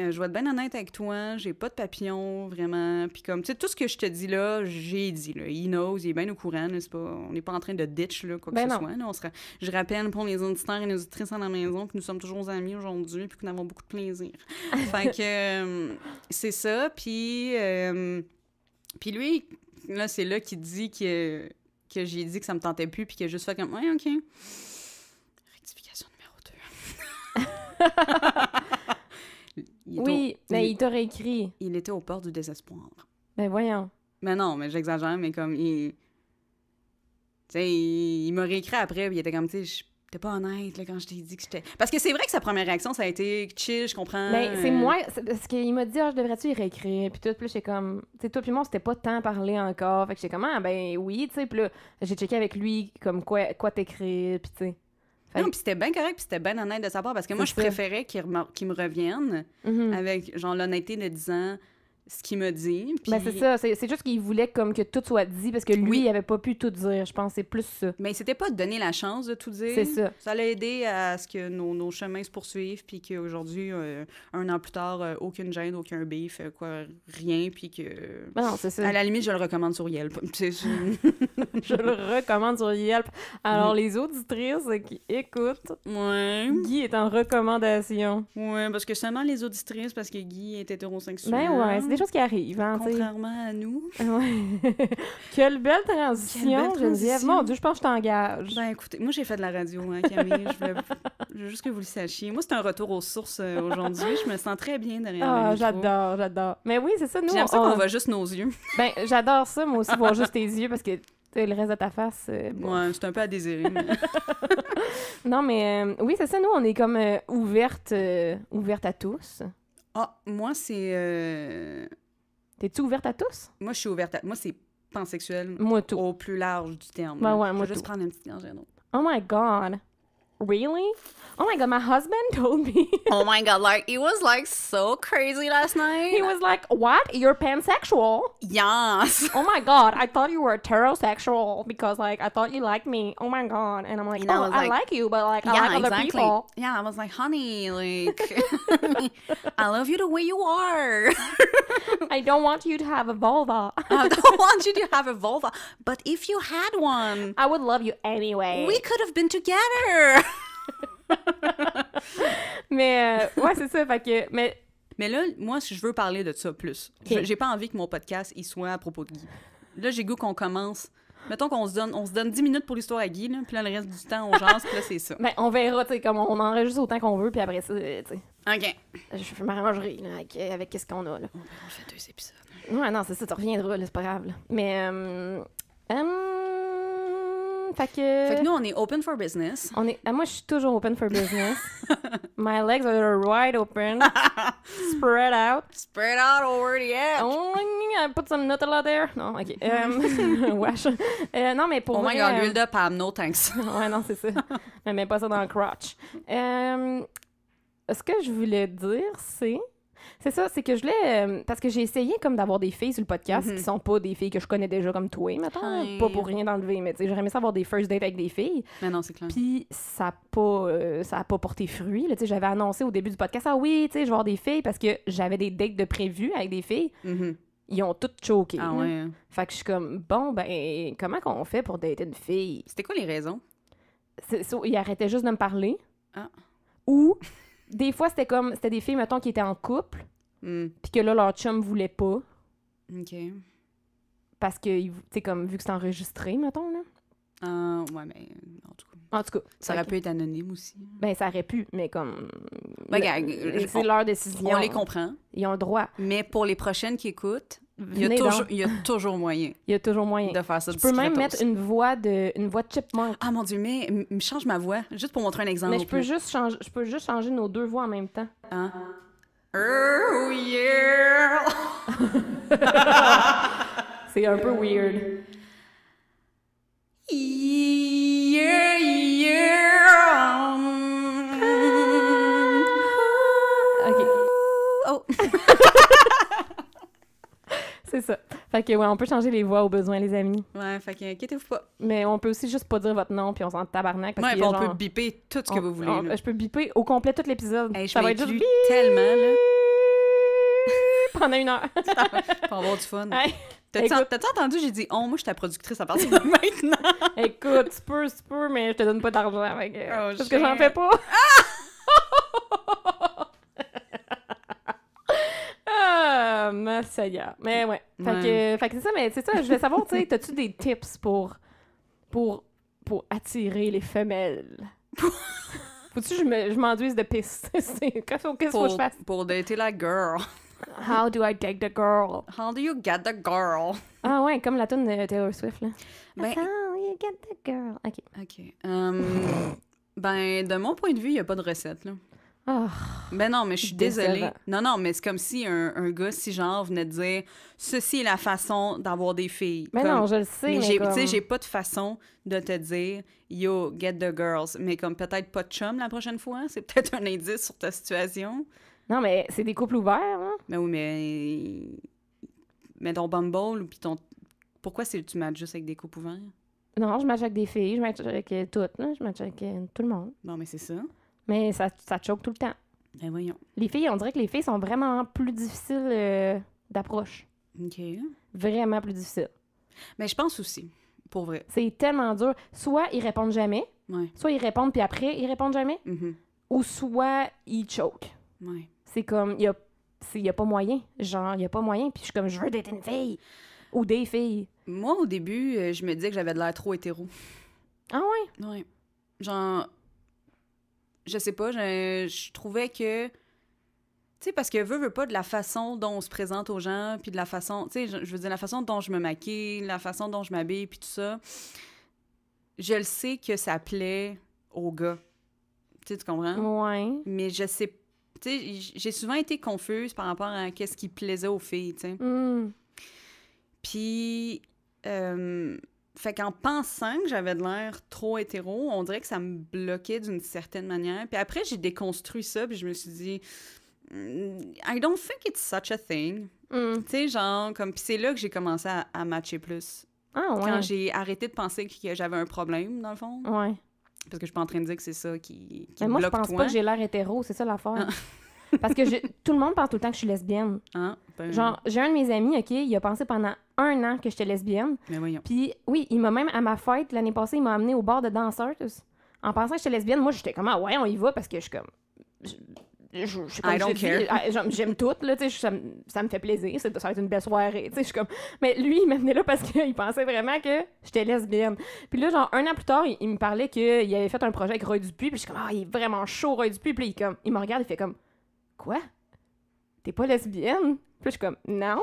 euh, je vais être bien honnête avec toi, j'ai pas de papillon, vraiment. Puis comme, tu sais, tout ce que je te dis là, j'ai dit. Là. Il knows, il est bien au courant. pas, on n'est pas en train de ditch, là, quoi que ben ce soit. on sera, je rappelle pour mes auditeurs et les auditrices en que nous sommes toujours amis aujourd'hui, puis que nous avons beaucoup de plaisir. [LAUGHS] fait que euh, c'est ça. Puis, euh, puis lui, là, c'est là qu'il dit que, que j'ai dit que ça me tentait plus, puis qu'il a juste fait comme, ouais, OK. Rectification numéro 2. [LAUGHS] oui, mais ben, il, t'a t'aurait écrit. Il était au port du désespoir. Ben voyons. Mais non, mais j'exagère, mais comme il. Tu sais, il, m'a réécrit après, puis il était comme, tu sais, t'es pas honnête quand je t'ai dit que j'étais. Parce que c'est vrai que sa première réaction, ça a été chill, je comprends. Mais c'est moi, parce qu'il m'a dit, ah, je devrais-tu y réécrire? Puis tout, plus j'ai comme, tu sais, toi, puis moi, c'était pas tant parlé encore. Fait que j'ai comme, ah, ben oui, tu sais, puis j'ai checké avec lui, comme quoi, quoi t'écrire, puis tu sais. Non, puis c'était bien correct, puis c'était bien honnête de sa part, parce que moi, je préférais qu'il, me revienne mm-hmm. avec, genre, l'honnêteté de disant ce qu'il me dit. Ben, c'est ça, c'est juste qu'il voulait comme que tout soit dit parce que lui, il n'avait pas pu tout dire, je pense, c'est plus ça. Mais c'était pas de donner la chance de tout dire. C'est ça. Ça l'a aidé à ce que nos, chemins se poursuivent, puis qu'aujourd'hui, aujourd'hui un an plus tard, euh, aucune gêne, aucun beef, euh, quoi, rien, puis que... Ben à la limite, je le recommande sur Yelp. [LAUGHS] [LAUGHS] [LAUGHS] je le recommande sur Yelp. Alors, les auditrices qui écoutent, Guy est en recommandation. Oui, parce que seulement les auditrices, parce que Guy est hétérosexuel. Ben oui, c'est des choses qui arrivent. Hein, Contrairement à nous. [LAUGHS] Ouais. Quelle belle transition, Quelle Geneviève. Mon Dieu, je pense que je t'engage. Ben écoutez, moi j'ai fait de la radio, hein, Camille. je, veux... juste que vous le sachiez. Moi, c'est un retour aux sources euh, aujourd'hui. Je me sens très bien derrière Ah, j'adore, j'adore. Mais oui, c'est ça, nous. J'aime ça qu'on voit juste nos yeux. ben, j'adore ça, moi aussi, voir juste tes yeux, parce que le reste de ta face. Euh, bon. Ouais, c'est un peu à désirer. [LAUGHS] non, mais euh, oui, c'est ça, nous, on est comme ouverte, euh, ouverte à tous. Ah, moi, c'est. T'es-tu ouverte à tous? Moi, je suis ouverte à. Moi, c'est pansexuel. Au plus large du terme. Ben ouais, moi, je vais juste prendre un petit gorgée, Oh my God! Really? Oh my god, my husband [LAUGHS] told me. oh my god, like it was like so crazy last night. He was like, "What? You're pansexual?" Yes. oh my god, I thought you were heterosexual because like I thought you liked me. Oh my god, and I'm like, and "Oh, I, like, like, you, but like yeah, I like other exactly. people." Yeah, I was like, "Honey, like [LAUGHS] [LAUGHS] I love you the way you are. I don't want you to have a vulva. I don't want you to have a vulva, but if you had one, I would love you anyway. We could have been together." [LAUGHS] mais euh, ouais, c'est ça. Fait que, mais... mais là, moi, si je veux parler de ça plus. J'ai pas envie que mon podcast il soit à propos de Guy. Là, j'ai goût qu'on commence. Mettons qu'on se donne, on se donne 10 minutes pour l'histoire à Guy, puis le reste du temps, on jase, puis là, c'est ça. [LAUGHS] Ben, on verra, tu comme on enregistre autant qu'on veut, puis après ça, euh, tu sais. OK. Je m'arrangerai, avec, euh, avec ce qu'on a, là. On fait deux épisodes. Ouais, non, c'est ça, tu reviendras, là, c'est pas grave, Mais, euh, hum, fait que... fait que nous, on est open for business. On est... Ah, moi, je suis toujours open for business. [LAUGHS] My legs are wide open. [LAUGHS] Spread out. Spread out over the edge. Oh, I put some Nutella there. Non, OK. [LAUGHS] Um, wesh. Euh, non, mais pour Oh vrai, my God, l'huile euh, de palme, no thanks. ouais, non, c'est ça. Mais mets pas ça dans le crotch. Euh, ce que je voulais dire, c'est... C'est ça, c'est que je l'ai. Euh, parce que j'ai essayé comme d'avoir des filles sur le podcast mhm. qui sont pas des filles que je connais déjà comme toi, maintenant. Pas pour rien d'enlever, mais j'aurais aimé ça avoir des first dates avec des filles. Mais non, c'est clair. Puis ça a pas, euh, ça a pas porté fruit. J'avais annoncé au début du podcast, ah oui, je vais avoir des filles parce que j'avais des dates de prévues avec des filles. Mhm. ils ont toutes choqué. Ah ouais. Fait que je suis comme, bon, ben, comment qu'on fait pour dater une fille? C'était quoi les raisons? ils arrêtaient juste de me parler. Ah. Ou des fois, c'était comme. C'était des filles, mettons, qui étaient en couple. Hmm. Puis que là, leur chum voulait pas. OK. Parce que, tu comme, vu que c'est enregistré, mettons, là. Euh, ouais, mais en tout cas. En tout cas. Ça aurait pu être anonyme aussi. Ben, ça aurait pu, mais comme. Regarde, euh, c'est leur décision. On les comprend. Ils ont le droit. Mais pour les prochaines qui écoutent, il y, a toujours, moyen. Il y a toujours moyen. De faire ça. Je peux même mettre une voix de, une voix de chipmunk. Ah mon dieu, mais change ma voix, juste pour montrer un exemple. Mais je peux juste changer, je peux juste changer nos deux voix en même temps. Hein? Oh yeah! [LAUGHS] C'est un peu weird. Yeah, yeah! Um, C'est ça. Fait que, ouais, on peut changer les voix au besoin, les amis. Ouais, fait que, inquiétez-vous pas. Mais on peut aussi juste pas dire votre nom, puis on s'en tabarnak. Parce ouais, on peut biper tout ce que vous voulez. je peux biper au complet tout l'épisode. ça va être tellement, là. [LAUGHS] Pendant une heure. [LAUGHS] Pour avoir du fun. [LAUGHS] T'as-tu entendu? J'ai dit, oh, moi, je suis ta productrice à partir de maintenant. Écoute, tu peux, tu peux, mais je te donne pas d'argent. Oh, parce que j'en fais pas. Ah! ma Seigneur. Mais ouais. Fait que, fait que c'est ça, mais c'est ça, je voulais savoir, tu sais, t'as-tu des tips pour, pour, pour attirer les femelles? [LAUGHS] Faut-tu que je m'enduise de piste? [LAUGHS] Qu'est-ce qu'il faut que je fasse? Pour dater la girl. How do I date the girl? How do you get the girl? Ah ouais, comme la tune de Taylor Swift, là. Ben, How you get the girl? OK. OK. Um, ben, de mon point de vue, il n'y a pas de recette, là. Mais oh, ben non, mais je suis désolée. Non, non, mais c'est comme si un, gars si genre venait dire ceci est la façon d'avoir des filles. Mais non, je le sais. Mais, mais j'ai, pas de façon de te dire yo, get the girls. Mais comme peut-être pas de chum la prochaine fois, c'est peut-être un indice sur ta situation. Non, mais c'est des couples ouverts. Hein? Mais ben oui, mais. Mais ton Bumble, puis ton. Pourquoi tu matches juste avec des couples ouverts? Non, je match avec des filles, je match avec euh, toutes, je match avec euh, tout le monde. Non, mais c'est ça. Mais ça, ça choque tout le temps. Ben voyons. Les filles, on dirait que les filles sont vraiment plus difficiles euh, d'approche. OK. Vraiment plus difficiles. Mais ben, je pense aussi, pour vrai. C'est tellement dur. Soit ils répondent jamais, soit ils répondent puis après ils répondent jamais, mm-hmm. ou soit ils choquent. Ouais. C'est comme, il y a, pas moyen. Genre, il y a pas moyen. Puis je suis comme, je veux d'être une fille. Ou des filles. Moi, au début, euh, je me disais que j'avais de l'air trop hétéro. Ah oui? Oui. Genre, je sais pas, je, trouvais que. Tu sais, parce que veut, veut pas de la façon dont on se présente aux gens, puis de la façon. Tu sais, je, veux dire, la façon dont je me maquille, la façon dont je m'habille, puis tout ça. Je le sais que ça plaît aux gars. Tu sais, tu comprends? Ouais. Mais je sais. Tu sais, j'ai souvent été confuse par rapport à qu'est-ce qui plaisait aux filles, tu sais. Mm. Puis. Euh, fait qu'en pensant que j'avais de l'air trop hétéro, on dirait que ça me bloquait d'une certaine manière. Puis après, j'ai déconstruit ça, puis je me suis dit, mm, I don't think it's such a thing. Mm. Tu sais, genre, comme. Puis c'est là que j'ai commencé à, matcher plus. Ah, ouais. Quand j'ai arrêté de penser que, j'avais un problème, dans le fond. Ouais. Parce que je suis pas en train de dire que c'est ça qui. qui Mais moi, je je pense pas que j'ai l'air hétéro, c'est ça l'affaire. Ah. Parce que tout le monde parle tout le temps que je suis lesbienne. Ah, ben. Genre, j'ai un de mes amis, OK, il a pensé pendant un an que j'étais lesbienne. Puis oui, il m'a même, à ma fête, l'année passée, il m'a amené au bar de danseurs. En pensant que j'étais lesbienne, moi, j'étais comme, ah ouais, on y va parce que je suis comme. Je, J'aime tout, là, ça, ça me fait plaisir, ça, va être une belle soirée, je suis comme... Mais lui, il m'a m'amenait là parce qu'il pensait vraiment que j'étais lesbienne. Puis là, genre, un an plus tard, il, me parlait qu'il avait fait un projet avec Roy Dupuis, puis je suis comme, ah, il est vraiment chaud, Roy Dupuis. Puis il, comme, il me regarde, il fait comme, quoi? T'es pas lesbienne? Puis je suis comme, non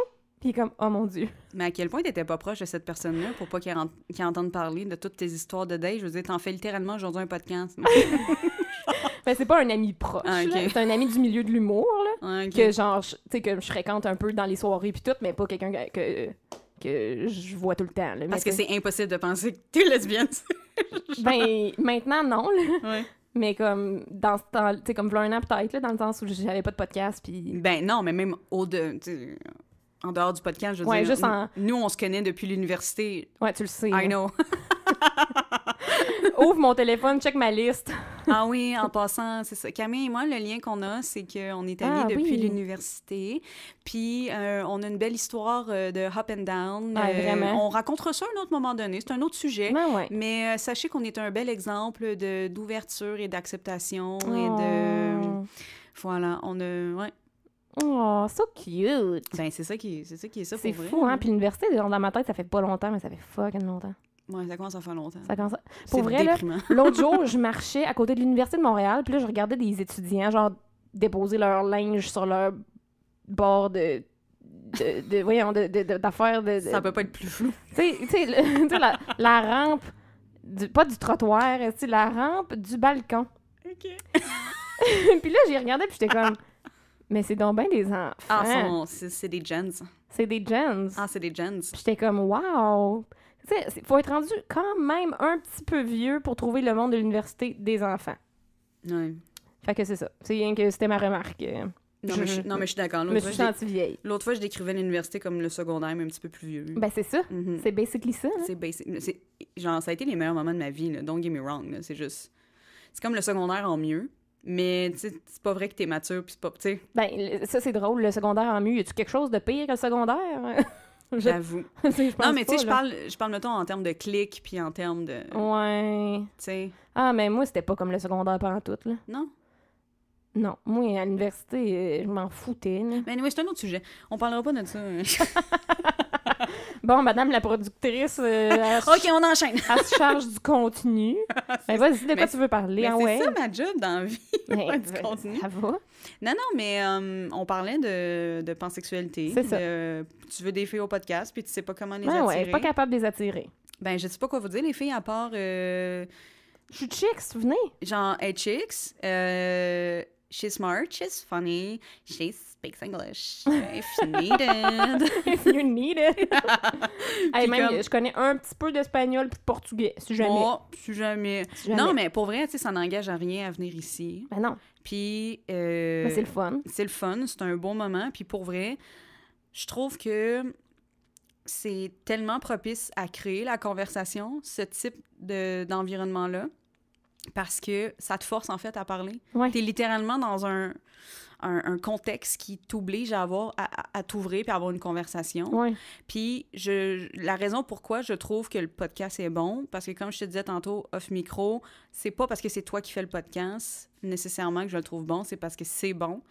comme, oh mon Dieu. Mais à quel point t'étais pas proche de cette personne-là pour pas qu'elle entende parler de toutes tes histoires de day? Je veux dire, t'en fais littéralement aujourd'hui un podcast. ben, [LAUGHS] c'est pas un ami proche. C'est un ami du milieu de l'humour, Que genre, sais, que je fréquente un peu dans les soirées puis tout, mais pas quelqu'un que, que, je vois tout le temps. Parce que c'est impossible de penser que tu es lesbienne. [LAUGHS] ben, maintenant, non, Mais comme dans ce temps, tu sais, comme un an peut-être, dans le sens où j'avais pas de podcast, puis... Ben non, mais même au-delà, en dehors du podcast, je veux dire, juste nous, on se connaît depuis l'université. Ouais, tu le sais. I know. [LAUGHS] Ouvre mon téléphone, check ma liste. [LAUGHS] ah oui, en passant, c'est ça. Camille et moi, le lien qu'on a, c'est qu'on est amis ah depuis l'université. Puis, euh, on a une belle histoire euh, de up and down. Euh, on racontera ça à un autre moment donné. C'est un autre sujet. Ben Mais sachez qu'on est un bel exemple d'ouverture et d'acceptation et de... Oh. Voilà, on a... Ouais. Oh, so cute! Ben, c'est ça qui est ça, qui est ça C'est fou, hein? Puis l'université, dans ma tête, ça fait pas longtemps, mais ça fait fucking longtemps. Ouais, ça commence à faire longtemps. Ça commence à... vrai, [LAUGHS] l'autre jour, je marchais à côté de l'Université de Montréal, puis là, je regardais des étudiants, genre, déposer leur linge sur leur bord de. de, voyons, d'affaires de, Ça peut pas être plus flou. Tu sais, [LAUGHS] la, la rampe, du, pas du trottoir, la rampe du balcon. OK. [LAUGHS] puis là, j'ai regardé, puis j'étais comme. Mais c'est donc bien des ah, enfants. Ah, c'est des gens. C'est des gens. Ah, c'est des gens. J'étais comme, wow! Tu Il faut être rendu quand même un petit peu vieux pour trouver le monde de l'université des enfants. Ouais. Fait que c'est ça. C'est rien que c'était ma remarque. Non, mais je, non, je suis d'accord. Je me suis sentie vieille. L'autre fois, je décrivais l'université comme le secondaire, mais un petit peu plus vieux. Ben, c'est ça. Mm-hmm. C'est basically ça. Hein. C'est basic. Genre, ça a été les meilleurs moments de ma vie, là. Don't get me wrong. C'est juste. C'est comme le secondaire en mieux. Mais c'est pas vrai que t'es mature, puis c'est pas. Ben, ça, c'est drôle, le secondaire en mieux Y a-tu quelque chose de pire que le secondaire? [LAUGHS] J'avoue. [LAUGHS] non, mais tu sais, je parle, je parle, mettons, en termes de clics, puis en termes de. Ouais. Tu sais. Ah, mais moi, c'était pas comme le secondaire pendant tout, là. Non. Non. Moi, à l'université, euh, je m'en foutais. Là. Mais oui, c'est un autre sujet. On parlera pas de ça. [LAUGHS] [LAUGHS] bon, madame la productrice. Euh, [LAUGHS] ok, on enchaîne. [LAUGHS] elle se charge du contenu. Mais ben, vas-y, de quoi tu veux parler? Mais ah c'est ça ma job dans la vie. du contenu. Ça va. Non, non, mais euh, on parlait de, de pansexualité. C'est ça. tu veux des filles au podcast, puis tu sais pas comment les ben, attirer. Ouais, pas capable de les attirer. Ben, je sais pas quoi vous dire, les filles, à part. Euh, je suis chicks, vous venez. Genre, hey, chicks, euh, she's smart, she's funny, mm. she speaks English if [LAUGHS] needed. if you need it. [LAUGHS] même, je connais un petit peu d'espagnol puis de portugais, si jamais. Moi, oh, si jamais. Non, mais pour vrai, tu sais, ça n'engage à rien à venir ici. Ben non. Puis. Euh, c'est le fun. C'est le fun, c'est un bon moment. Puis pour vrai, je trouve que c'est tellement propice à créer la conversation, ce type d'environnement-là parce que ça te force en fait à parler. T'es Tu es littéralement dans un, un, contexte qui t'oblige à avoir à, t'ouvrir et à avoir une conversation. Puis je la raison pourquoi je trouve que le podcast est bon parce que comme je te disais tantôt off micro, c'est pas parce que c'est toi qui fais le podcast nécessairement que je le trouve bon, c'est parce que c'est bon.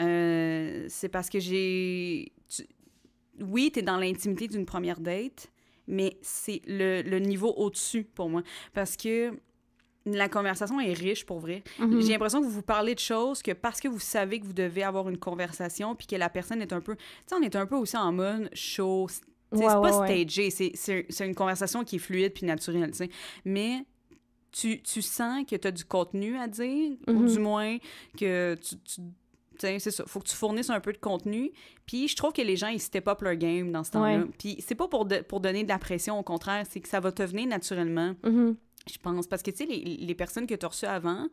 Euh, c'est parce que j'ai oui, tu es dans l'intimité d'une première date, mais c'est le, le niveau au-dessus pour moi parce que la conversation est riche pour vrai. Mhm. J'ai l'impression que vous vous parlez de choses que parce que vous savez que vous devez avoir une conversation puis que la personne est un peu. Tu sais, on est un peu aussi en mode show. c'est pas stagé, c'est une conversation qui est fluide puis naturelle, Mais tu, tu, sens que tu as du contenu à dire, ou mhm. du moins que tu. tu sais, c'est ça. Faut que tu fournisses un peu de contenu. Puis je trouve que les gens, ils step up leur game dans ce temps-là. Puis c'est pas pour, pour donner de la pression, au contraire, c'est que ça va te venir naturellement. Mhm. Je pense. Parce que, tu sais, les, personnes que tu as reçues avant,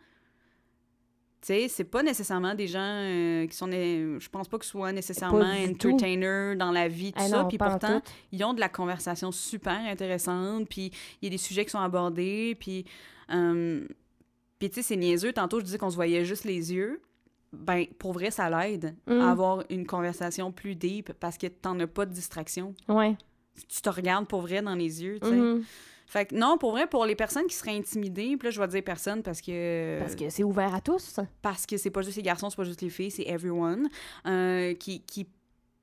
tu sais, c'est pas nécessairement des gens euh, qui sont. Je pense pas que ce soit nécessairement entertainers dans la vie, tout eh ça. puis pourtant, ils ont de la conversation super intéressante. Puis il y a des sujets qui sont abordés. Puis. Hum, puis, tu sais, c'est niaiseux. Tantôt, je disais qu'on se voyait juste les yeux. Ben, pour vrai, ça l'aide à mm. avoir une conversation plus deep parce que t'en as pas de distraction. Ouais. Tu te regardes pour vrai dans les yeux, tu sais. Mm-hmm. Fait que non, pour vrai, pour les personnes qui seraient intimidées, puis là, je vais dire personne parce que. Parce que c'est ouvert à tous. Parce que c'est pas juste les garçons, c'est pas juste les filles, c'est everyone euh, qui, qui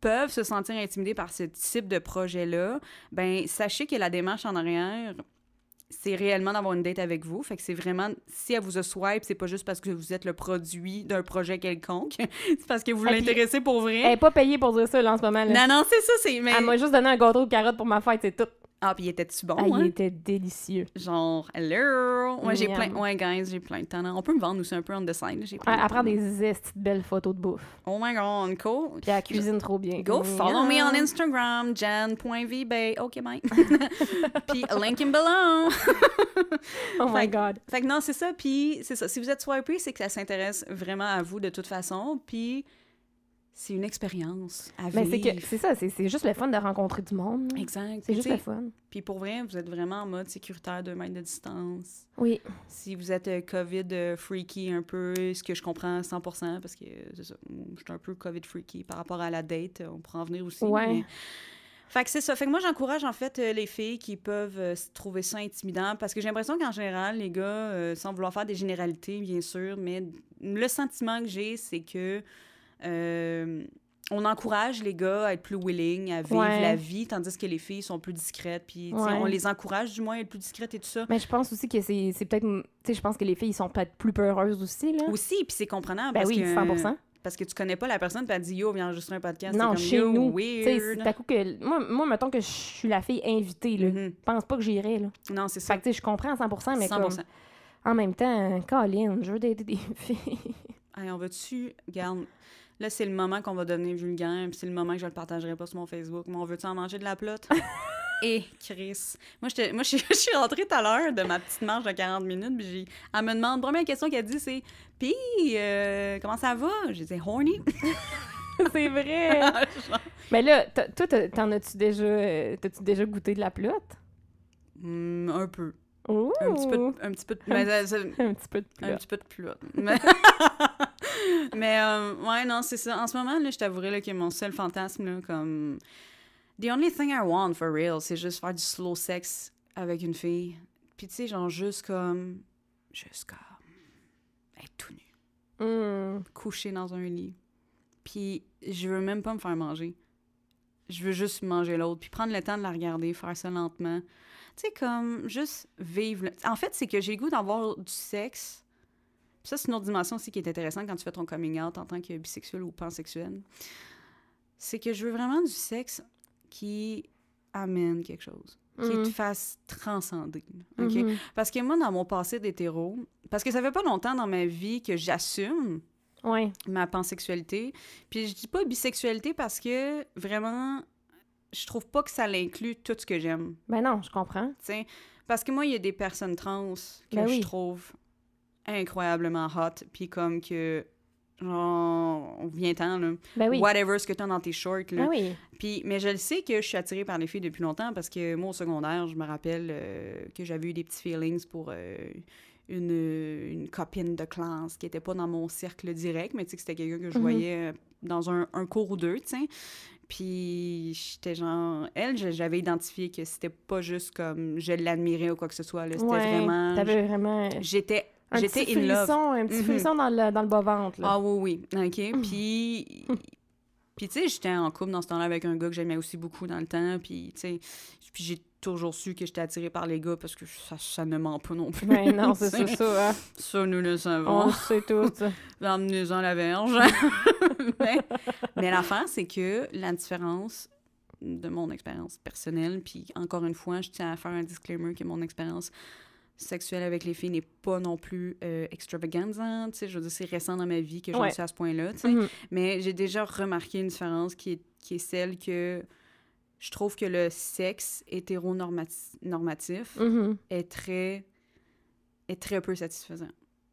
peuvent se sentir intimidés par ce type de projet-là. Ben, sachez que la démarche en arrière, c'est réellement d'avoir une date avec vous. Fait que c'est vraiment, si elle vous a swipe, c'est pas juste parce que vous êtes le produit d'un projet quelconque. [LAUGHS] c'est parce que vous ah, l'intéressez pour vrai. Elle est pas payée pour dire ça, là, en ce moment. Non, non, c'est ça. C'est, Elle m'a juste donné un gâteau de carottes pour ma fête, c'est tout. Ah, puis il était-tu bon? Ah, hein? il était délicieux. Genre, hello! Moi, j'ai plein. Ouais, guys, j'ai plein de temps. On peut me vendre aussi un peu on the side. J'ai plein. prendre des zestes belles photos de bouffe. Oh my god, cool. Puis elle cuisine trop bien. Go follow me on Instagram, jen.vbay. OK, bye. [LAUGHS] puis link in below. [LAUGHS] oh my god. Fait que non, c'est ça. Puis c'est ça. Si vous êtes swipé, c'est que ça s'intéresse vraiment à vous de toute façon. Puis c'est une expérience à vivre. c'est ça, c'est juste le fun de rencontrer du monde. Exact. C'est juste le fun. Puis pour vrai, vous êtes vraiment en mode sécuritaire, de mètres de distance. Oui. Si vous êtes euh, COVID euh, freaky un peu, ce que je comprends 100%, parce que euh, c'est ça, je suis un peu COVID freaky par rapport à la date, on pourra en venir aussi. Ouais. Fait que c'est ça. Fait que moi, j'encourage en fait les filles qui peuvent trouver ça intimidant parce que j'ai l'impression qu'en général, les gars, sans vouloir faire des généralités, bien sûr, mais le sentiment que j'ai, c'est que euh, on encourage les gars à être plus willing, à vivre la vie, tandis que les filles sont plus discrètes. Puis on les encourage du moins à être plus discrètes et tout ça. Mais je pense aussi que c'est peut-être. je pense que les filles sont peut-être plus peureuses aussi. Là. Aussi, puis c'est comprenant ben parce oui, que, 100 parce que tu connais pas la personne, puis dit Yo, viens enregistrer un podcast. Non, chez Coup que, moi, mettons que je suis la fille invitée. Là. Mm-hmm. pense pas que j'irai. Non, c'est ça. je comprends 100 mais en même temps, Colin, je veux des [LAUGHS] filles. Allez, on va-tu. Garde là, c'est le moment qu'on va donner vulgaire, puis c'est le moment que je le partagerai pas sur mon Facebook. Mais on veut-tu en manger de la plotte? [LAUGHS] Et eh, Chris. Moi, [LAUGHS] je moi, suis rentrée tout à l'heure de ma petite marche de 40 minutes, puis elle me demande, première question qu'elle dit, c'est Puis, euh, comment ça va? J'ai dit Horny. [LAUGHS] c'est vrai. Ah, mais là, toi, t'en as-tu déjà, euh, t'as-tu déjà goûté de la plotte? Mmh, un peu. Un petit peu de, un euh, un, petit, peu de plotte. Un petit peu de plotte. [LAUGHS] Mais euh, ouais, non, c'est ça. En ce moment, là, je t'avouerai que mon seul fantasme, comme. The only thing I want for real, c'est juste faire du slow sex avec une fille. Puis tu sais, genre juste comme. Juste comme. être tout nu. Hmm. Couché dans un lit. Puis je veux même pas me faire manger. Je veux juste manger l'autre. Puis prendre le temps de la regarder, faire ça lentement. Tu sais, comme juste vivre. En fait, c'est que j'ai le goût d'avoir du sexe ça, c'est une autre dimension aussi qui est intéressante quand tu fais ton coming out en tant que bisexuel ou pansexuel. C'est que je veux vraiment du sexe qui amène quelque chose, qui mhm. te fasse transcender. Mhm. Parce que moi, dans mon passé d'hétéro, parce que ça fait pas longtemps dans ma vie que j'assume ouais. ma pansexualité. Puis je dis pas bisexualité parce que vraiment, je trouve pas que ça l'inclut tout ce que j'aime. Ben non, je comprends. parce que moi, il y a des personnes trans que ben je trouve incroyablement hot, puis comme que genre, on vient tant, là. Ben Whatever ce que t'as dans tes shorts, là. Ben puis, mais je le sais que je suis attirée par les filles depuis longtemps parce que moi, au secondaire, je me rappelle euh, que j'avais eu des petits feelings pour euh, une, copine de classe qui était pas dans mon cercle direct, mais tu sais, que c'était quelqu'un que je mhm. voyais euh, dans un, cours ou deux, tu sais. Puis j'étais genre, elle, j'avais identifié que c'était pas juste comme je l'admirais ou quoi que ce soit. là. C'était vraiment. J'étais un J'étais petit un petit mhm. dans le, dans le bas-ventre. Ah oui, oui. OK. Mm. Puis. Puis, tu sais, j'étais en couple dans ce temps-là avec un gars que j'aimais aussi beaucoup dans le temps. Puis, tu sais, puis j'ai toujours su que j'étais attirée par les gars parce que ça, ça ne ment pas non plus. Mais ben non, [LAUGHS] c'est ça, hein. ça. nous le savons. On sait tout. [LAUGHS] Emmenez-en la verge. [LAUGHS] mais, mais l'affaire, c'est que la différence de mon expérience personnelle, puis encore une fois, je tiens à faire un disclaimer que mon expérience sexuelle avec les filles n'est pas non plus euh, extravagant je veux dire, c'est récent dans ma vie que j'en suis à ce point-là. Mm-hmm. Mais j'ai déjà remarqué une différence qui est, celle que je trouve que le sexe hétéronormatif mm-hmm. est très est très peu satisfaisant.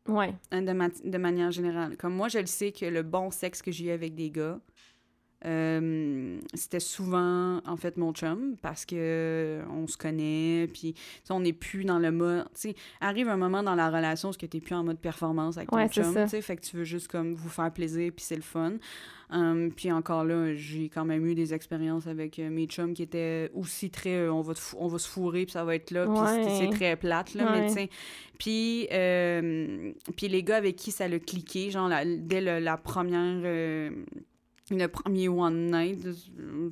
Ouais. De, de manière générale. Comme moi, je le sais que le bon sexe que j'ai avec des gars, euh, c'était souvent en fait mon chum parce que euh, on se connaît puis on n'est plus dans le mode tu arrive un moment dans la relation où tu n'es plus en mode performance avec ton chum tu fait que tu veux juste comme vous faire plaisir puis c'est le fun hum, puis encore là j'ai quand même eu des expériences avec euh, mes chums qui étaient aussi très on va on va se fourrer puis ça va être là puis c'est très plate là mais puis puis les gars avec qui ça le cliqué genre dès la première le premier One Night,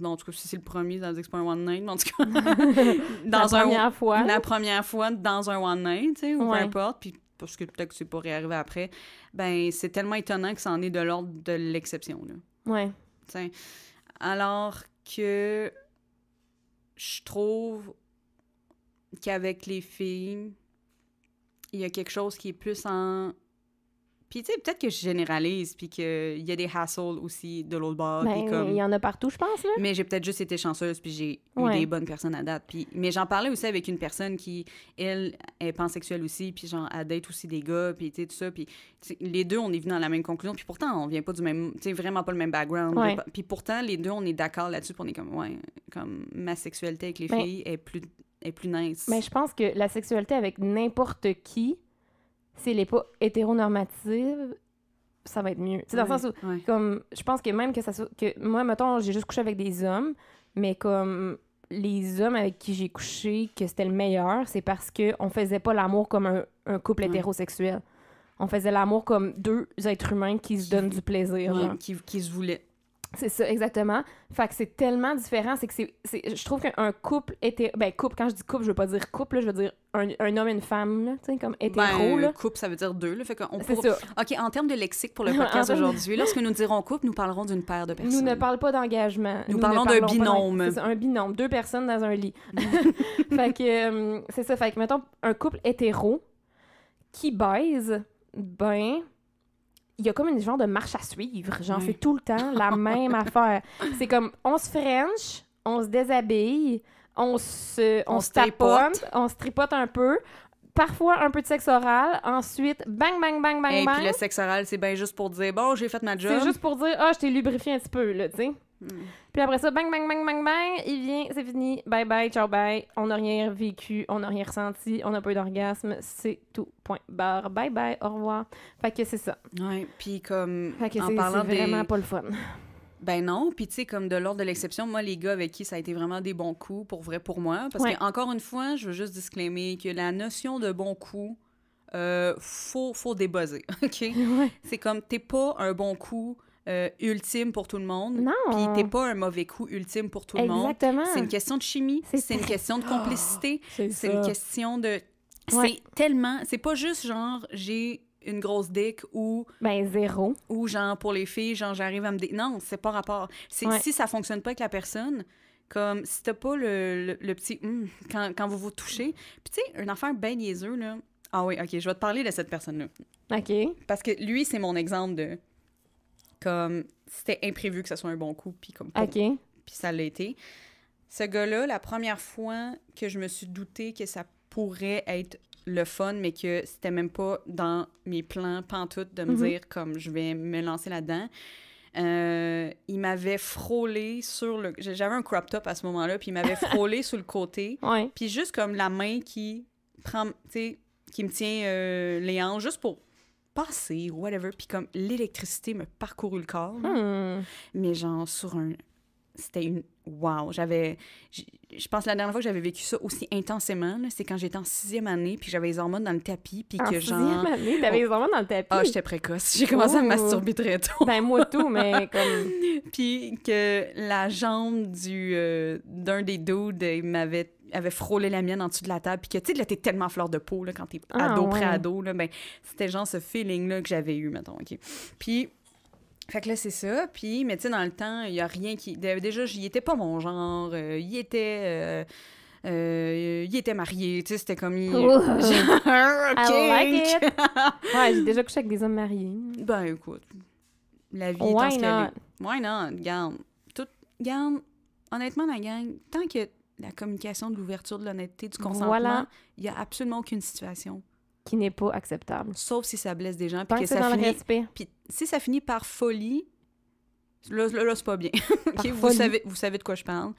en tout cas, si c'est le premier, ça veut dire que c'est pas un One Night, en tout cas, [LAUGHS] [LAUGHS] dans la un, fois. La première fois dans un One Night, ou peu importe, puis parce que peut-être que c'est y arriver après, ben c'est tellement étonnant que ça en est de l'ordre de l'exception, là. Ouais. alors que je trouve qu'avec les filles, il y a quelque chose qui est plus en puis, tu sais, peut-être que je généralise, puis qu'il y a des hassles aussi de l'autre bord. Ben, comme... Il y en a partout, je pense. Là. Mais j'ai peut-être juste été chanceuse, puis j'ai eu des bonnes personnes à date. Puis... Mais j'en parlais aussi avec une personne qui, elle, est pansexuelle aussi, puis genre, a date aussi des gars, puis tu sais, tout ça. Puis les deux, on est venus dans la même conclusion, puis pourtant, on vient pas du même, tu sais, vraiment pas le même background. Puis pourtant, les deux, on est d'accord là-dessus, puis on est comme, ouais, comme ma sexualité avec les ben filles est plus, est plus nice. Mais ben, je pense que la sexualité avec n'importe qui, si elle n'est pas hétéronormative, ça va être mieux. C'est dans le sens où, comme, je pense que même que ça soit. Que, moi, mettons, j'ai juste couché avec des hommes, mais comme les hommes avec qui j'ai couché, que c'était le meilleur, c'est parce qu'on faisait pas l'amour comme un, couple hétérosexuel. On faisait l'amour comme deux êtres humains qui se donnent du plaisir. Qui, qui, se voulaient. C'est ça, exactement. Fait que c'est tellement différent. C'est que c'est, je trouve qu'un couple hétéro. Ben, couple, quand je dis couple, je veux pas dire couple, là, je veux dire un, un, homme et une femme, là, tu sais, comme hétéro. Ben, là. Euh, couple, ça veut dire deux, là. Fait qu'on pour... OK, en termes de lexique pour le [LAUGHS] podcast aujourd'hui, lorsque nous dirons couple, nous parlerons d'une paire de personnes. Nous ne parlons pas d'engagement. Nous, parlons d'un binôme. C'est un binôme, deux personnes dans un lit. [LAUGHS] [LAUGHS] fait que, euh, c'est ça. Fait que, mettons, un couple hétéro qui baise, ben il y a comme une genre de marche à suivre. J'en fais tout le temps la [LAUGHS] même affaire. C'est comme on se French, on se déshabille, on se, on, se tapote, on se tripote un peu. Parfois un peu de sexe oral, ensuite bang bang bang bang Et bang. puis le sexe oral, c'est bien juste pour dire bon, j'ai fait ma job. C'est juste pour dire ah, je t'ai lubrifié un petit peu là, tu sais. Mm. Puis après ça, bang, bang, bang, bang, bang, il vient, c'est fini, bye bye, ciao, bye. On n'a rien vécu, on n'a rien ressenti, on n'a pas eu d'orgasme, c'est tout, point, barre, bye bye, au revoir. Fait que c'est ça. Ouais, puis comme. Fait que c'est vraiment pas le fun. Ben non, puis tu sais, comme de l'ordre de l'exception, moi, les gars avec qui ça a été vraiment des bons coups, pour vrai, pour moi, parce que encore une fois, je veux juste disclaimer que la notion de bon coup, euh, faut, faut [LAUGHS] OK? [LAUGHS] C'est comme, t'es pas un bon coup euh, ultime pour tout le monde. Non. Puis t'es pas un mauvais coup ultime pour tout le monde. Exactement. C'est une question de chimie. C'est une question de ah, complicité. c'est une question de. C'est tellement. C'est pas juste genre j'ai une grosse dick ou ben zéro ou genre pour les filles genre j'arrive à me non c'est pas rapport c'est si ça fonctionne pas avec la personne comme si t'as pas le, petit hum, quand, vous vous touchez puis tu sais une affaire ben niaiseux là ah oui ok je vais te parler de cette personne là ok parce que lui c'est mon exemple de comme, c'était imprévu que ça soit un bon coup, puis comme. Puis ça l'a été. Ce gars-là, la première fois que je me suis douté que ça pourrait être le fun, mais que c'était même pas dans mes plans pantoute de me mhm. dire comme je vais me lancer là-dedans. Euh, il m'avait frôlé sur le. J'avais un crop top à ce moment-là, puis il m'avait [LAUGHS] frôlé sur le côté. Puis juste comme la main qui prend, tu sais, qui me tient euh, les hanches, juste pour passé, whatever. Puis comme l'électricité me parcourut le corps. Hmm. Mais genre sur un... C'était une... waouh J'avais... Je pense la dernière fois que j'avais vécu ça aussi intensément, c'est quand j'étais en sixième année, puis j'avais les hormones dans le tapis, puis que genre... En sixième année? T'avais les hormones dans le tapis? Ah, j'étais précoce. J'ai commencé à me oh. masturber très tôt. ben, moi tout, mais [LAUGHS] comme... puis que la jambe du euh, d'un des dudes m'avait avait frôlé la mienne en dessous de la table, puis que, tu sais, là, t'es tellement fleur de peau, là, quand t'es ah, ado, pré-ado, là, ben, c'était genre ce feeling-là que j'avais eu, mettons, OK? Puis, fait que là, c'est ça. Puis, mais tu sais, dans le temps, il y a rien qui... Déjà, j'y étais pas mon genre. Euh, il était... Euh, euh... il était marié, tu sais, c'était comme... Il... Oh, [LAUGHS] like [LAUGHS] ouais, j'ai déjà couché avec des hommes mariés. Ben, écoute, la vie Why est en ce qu'elle est. Why not? Garde, tout... Garde, honnêtement, la gang, tant que la communication, de l'ouverture, de l'honnêteté, du consentement, il n'y a absolument aucune situation qui n'est pas acceptable. Sauf si ça blesse des gens. Puis que, ça finit, Puis si ça finit par folie, là, c'est pas bien. [LAUGHS] vous, savez, de quoi je parle.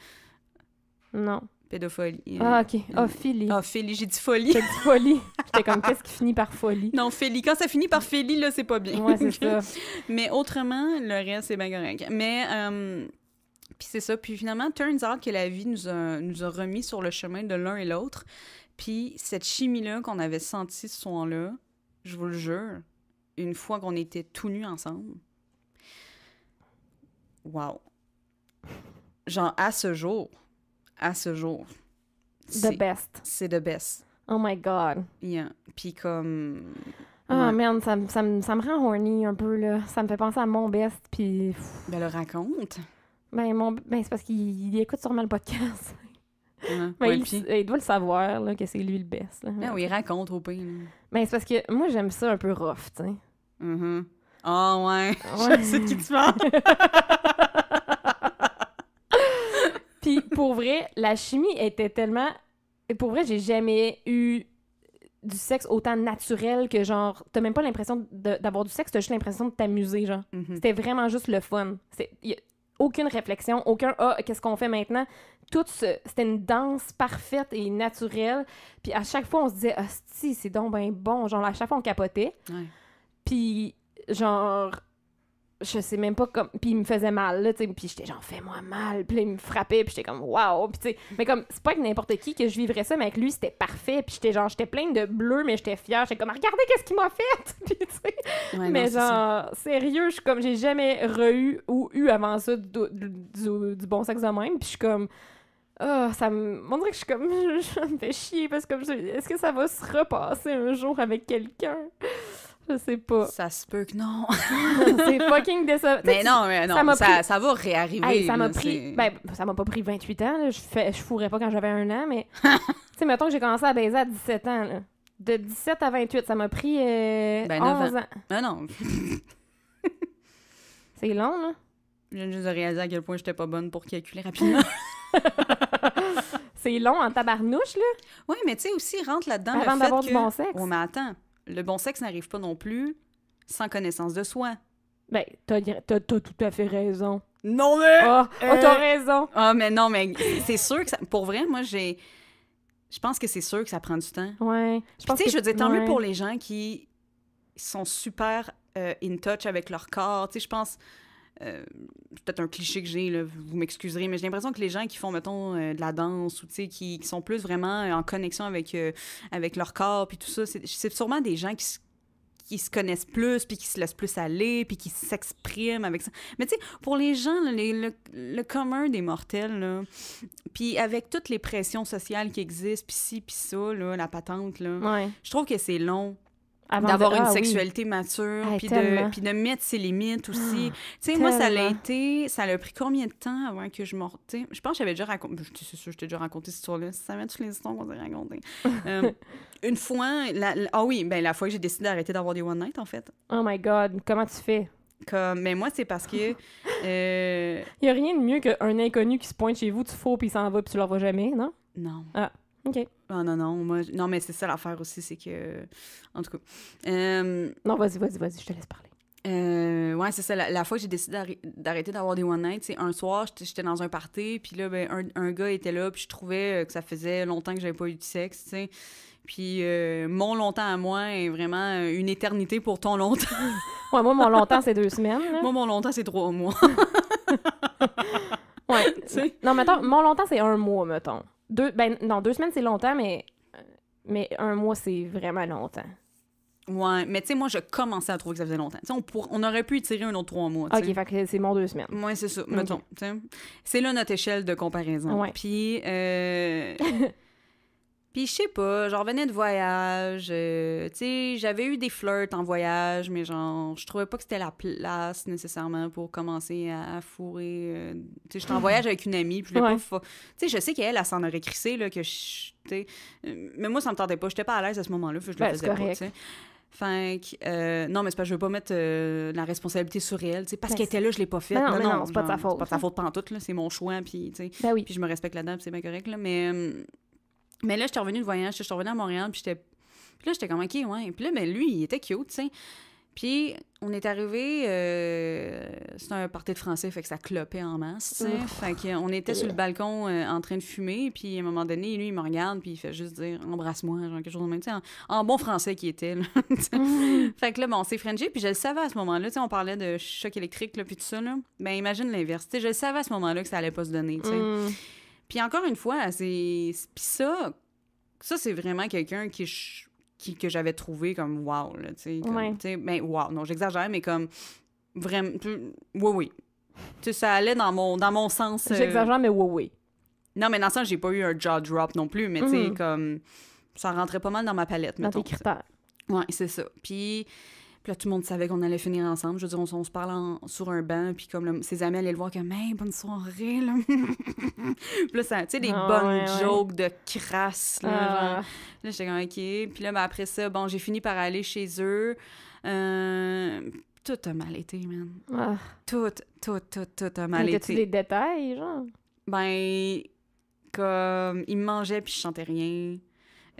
Non. Pédophilie. ah, OK. Ophélie. Euh, ah, Ophélie, ah, j'ai dit folie. J'ai dit folie. [LAUGHS] J'étais comme, qu'est-ce qui finit par folie? Non, Félie. Quand ça finit par Félie, là, c'est pas bien. Ouais, c'est [LAUGHS] ça. Mais autrement, le reste, c'est bien correct. Mais... Euh, puis c'est ça. Puis finalement, turns out que la vie nous a, nous a remis sur le chemin de l'un et l'autre. Puis cette chimie-là qu'on avait sentie ce soir-là, je vous le jure, une fois qu'on était tout nus ensemble, wow. Genre, à ce jour, à ce jour. The best. C'est the best. Oh my God. Yeah. Puis comme... Ah, merde, ça, ça, ça, me rend horny un peu, là. Ça me fait penser à mon best, puis... Ben, le raconte. Ben, mon... ben c'est parce qu'il écoute sûrement le podcast. Ah, [LAUGHS] ben, il, doit le savoir là, que c'est lui le best. Ben, oui, il raconte au pire. Ben, c'est parce que moi, j'aime ça un peu rough, tu sais. Mm-hmm. Ah ouais. [LAUGHS] Je sais de qui tu parles. [LAUGHS] Puis pour vrai, la chimie était tellement. Pour vrai, j'ai jamais eu du sexe autant naturel que genre. T'as même pas l'impression d'avoir du sexe, t'as juste l'impression de t'amuser, genre. Mm-hmm. C'était vraiment juste le fun. C'est aucune réflexion, aucun ah, qu'est-ce qu'on fait maintenant? Tout c'était une danse parfaite et naturelle. Puis à chaque fois, on se disait, ah, c'est donc ben bon. Genre, à chaque fois, on capotait. Puis, genre, je sais même pas comme puis il me faisait mal là tu sais puis j'étais genre fais-moi mal puis il me frappait puis j'étais comme waouh puis tu sais mais comme c'est pas avec n'importe qui que je vivrais ça mais avec lui c'était parfait puis j'étais genre j'étais pleine de bleu mais j'étais fière j'étais comme regardez qu'est-ce qu'il m'a fait [LAUGHS] puis tu sais mais genre sérieux je comme j'ai jamais re-eu ou eu avant ça du, bon sexe de même puis je suis comme oh, ça me. On que je suis comme. [LAUGHS] Je, me fais chier parce que. Est-ce que ça va se repasser un jour avec quelqu'un? Je sais pas. Ça se peut que non. [LAUGHS] c'est fucking décevant. Mais non, mais non, ça, ça, va réarriver. ça m'a pris. Ben, ça m'a pas pris 28 ans. Je, fais... je fourrais pas quand j'avais un an, mais. [LAUGHS] tu sais, mettons que j'ai commencé à baiser à 17 ans. De 17 à 28, ça m'a pris 11 euh, ben, ans. Ben non. [LAUGHS] c'est long, là. Je viens juste de réaliser à quel point j'étais pas bonne pour calculer rapidement. c'est long en tabarnouche, là. Oui, mais tu sais, aussi, rentre là-dedans. Avant d'avoir du bon sexe. Oh, mais attends le bon sexe n'arrive pas non plus sans connaissance de soi. Ben, t'as, tout à fait raison. Non, mais. Ah, oh, euh, raison. Ah, mais non, mais c'est sûr que ça. Pour vrai, moi, j'ai. Je pense que c'est sûr que ça prend du temps. Ouais. Je pense que... je veux dire, tant mieux pour les gens qui sont super euh, in touch avec leur corps. Tu sais, je pense euh, c'est peut-être un cliché que j'ai, vous m'excuserez, mais j'ai l'impression que les gens qui font, mettons, euh, de la danse ou qui, qui sont plus vraiment euh, en connexion avec, avec leur corps, puis tout ça, c'est sûrement des gens qui se qui se connaissent plus, puis qui se laissent plus aller, puis qui s'expriment avec ça. Mais tu sais, pour les gens, le, commun des mortels, là, puis avec toutes les pressions sociales qui existent, puis ci, puis ça, là, la patente, là, je trouve que c'est long d'avoir une ah sexualité mature, ah, puis, de, puis de mettre ses limites ah, aussi. tu sais, moi, ça l'a été, ça l'a pris combien de temps avant que je m'en... Je pense que j'avais déjà raconté, ben, c'est sûr, je t'ai déjà raconté cette histoire-là, ça m'a toutes les histoires qu'on s'est racontées. Euh, [LAUGHS] une fois, ah oui, ben la fois que j'ai décidé d'arrêter d'avoir des one night en fait. Oh my God, comment tu fais? Comme, mais ben, moi, c'est parce que... Il [LAUGHS] n'y euh, a rien de mieux qu'un inconnu qui se pointe chez vous, tu fous, puis il s'en va, puis tu ne le vois jamais, non? Non. Ah. Non, ah, non, non. Moi, non, mais c'est ça l'affaire aussi, c'est que. En tout cas. Non, vas-y, vas-y, vas-y, je te laisse parler. Euh, ouais, c'est ça. La, fois que j'ai décidé d'arrêter d'avoir des one night, c'est un soir, j'étais dans un party, puis là, ben, un, gars était là, puis je trouvais euh, que ça faisait longtemps que j'avais pas eu de sexe, tu sais. Puis euh, mon longtemps à moi est vraiment une éternité pour ton longtemps. [LAUGHS] ouais, moi, mon longtemps, c'est deux semaines. Moi, mon longtemps, c'est trois mois. [LAUGHS] ouais. [LAUGHS] Non, mettons, mon longtemps, c'est un mois, mettons. Deux, ben non, deux semaines, c'est longtemps, mais, mais un mois, c'est vraiment longtemps. Ouais, mais tu sais, moi, je commençais à trouver que ça faisait longtemps. on, on aurait pu y tirer un autre trois mois. OK, fait que c'est mon deux semaines. Ouais, c'est ça, tu sais C'est là notre échelle de comparaison. Puis, euh... [LAUGHS] Puis je sais pas, j'en revenais de voyage, euh, tu sais, j'avais eu des flirts en voyage, mais genre, je trouvais pas que c'était la place nécessairement pour commencer à, fourrer. Euh, tu sais, j'étais en voyage avec une amie, puis je ouais. pas... Tu sais, je sais qu'elle, elle, s'en aurait crissé, là, que je... Euh, mais moi, ça me tentait pas, j'étais pas à l'aise à ce moment-là, je le ben, faisais pas, tu sais. Fait que, non, mais c'est pas, je veux pas mettre la responsabilité sur elle, tu sais, parce ben, qu'elle était là, je l'ai pas fait. Ben non, non, non, c'est pas de sa faute. C'est pas de sa faute pantoute, là, c'est mon choix, puis tu sais. Puis je me respecte là-dedans, c'est bien correct, là, mais hum, mais là, j'étais revenue de voyage, je suis revenue à Montréal, puis j'étais. là, j'étais comme, OK, ouais. Puis là, mais ben, lui, il était cute, tu sais. Puis on est arrivé, euh, c'était un party de français, fait que ça clopait en masse, tu sais. Fait qu'on était sur le balcon euh, en train de fumer, puis à un moment donné, lui, il me regarde, puis il fait juste dire embrasse-moi, genre quelque chose de même, tu sais, en, bon français qui était, là, [LAUGHS] mmh. Fait que là, bon, c'est fringé, puis je le savais à ce moment-là, tu sais, on parlait de choc électrique, là, puis tout ça, là. Ben imagine l'inverse, tu sais, je le savais à ce moment-là que ça allait pas se donner, tu sais. Mmh. Puis encore une fois, c'est. Puis ça, ça, c'est vraiment quelqu'un qui, que j'avais trouvé comme wow, là, tu sais. Ben, wow, non, j'exagère, mais comme vraiment. Oui, oui. Tu ça allait dans mon, dans mon sens. Euh, j'exagère, mais oui, oui. Non, mais dans ça, j'ai pas eu un jaw drop non plus, mais tu sais, mhm. comme. Ça rentrait pas mal dans ma palette, dans mettons. Dans tes Ouais, c'est ça. Puis là, tout le monde savait qu'on allait finir ensemble. Je veux dire, on, se parle sur un banc, puis comme ses amis allaient le voir comme hey, bonne soirée là. [LAUGHS] puis là, ça, tu sais, des ah, bonnes jokes de crasse là. Ah. Là, j'étais comme ok. Puis là, ben, après ça, bon, j'ai fini par aller chez eux. Euh, tout a mal été, man. Ah. Tout, tout, tout, tout a mal été. tu des détails, genre? Ben, comme, il mangeait puis je chantais rien.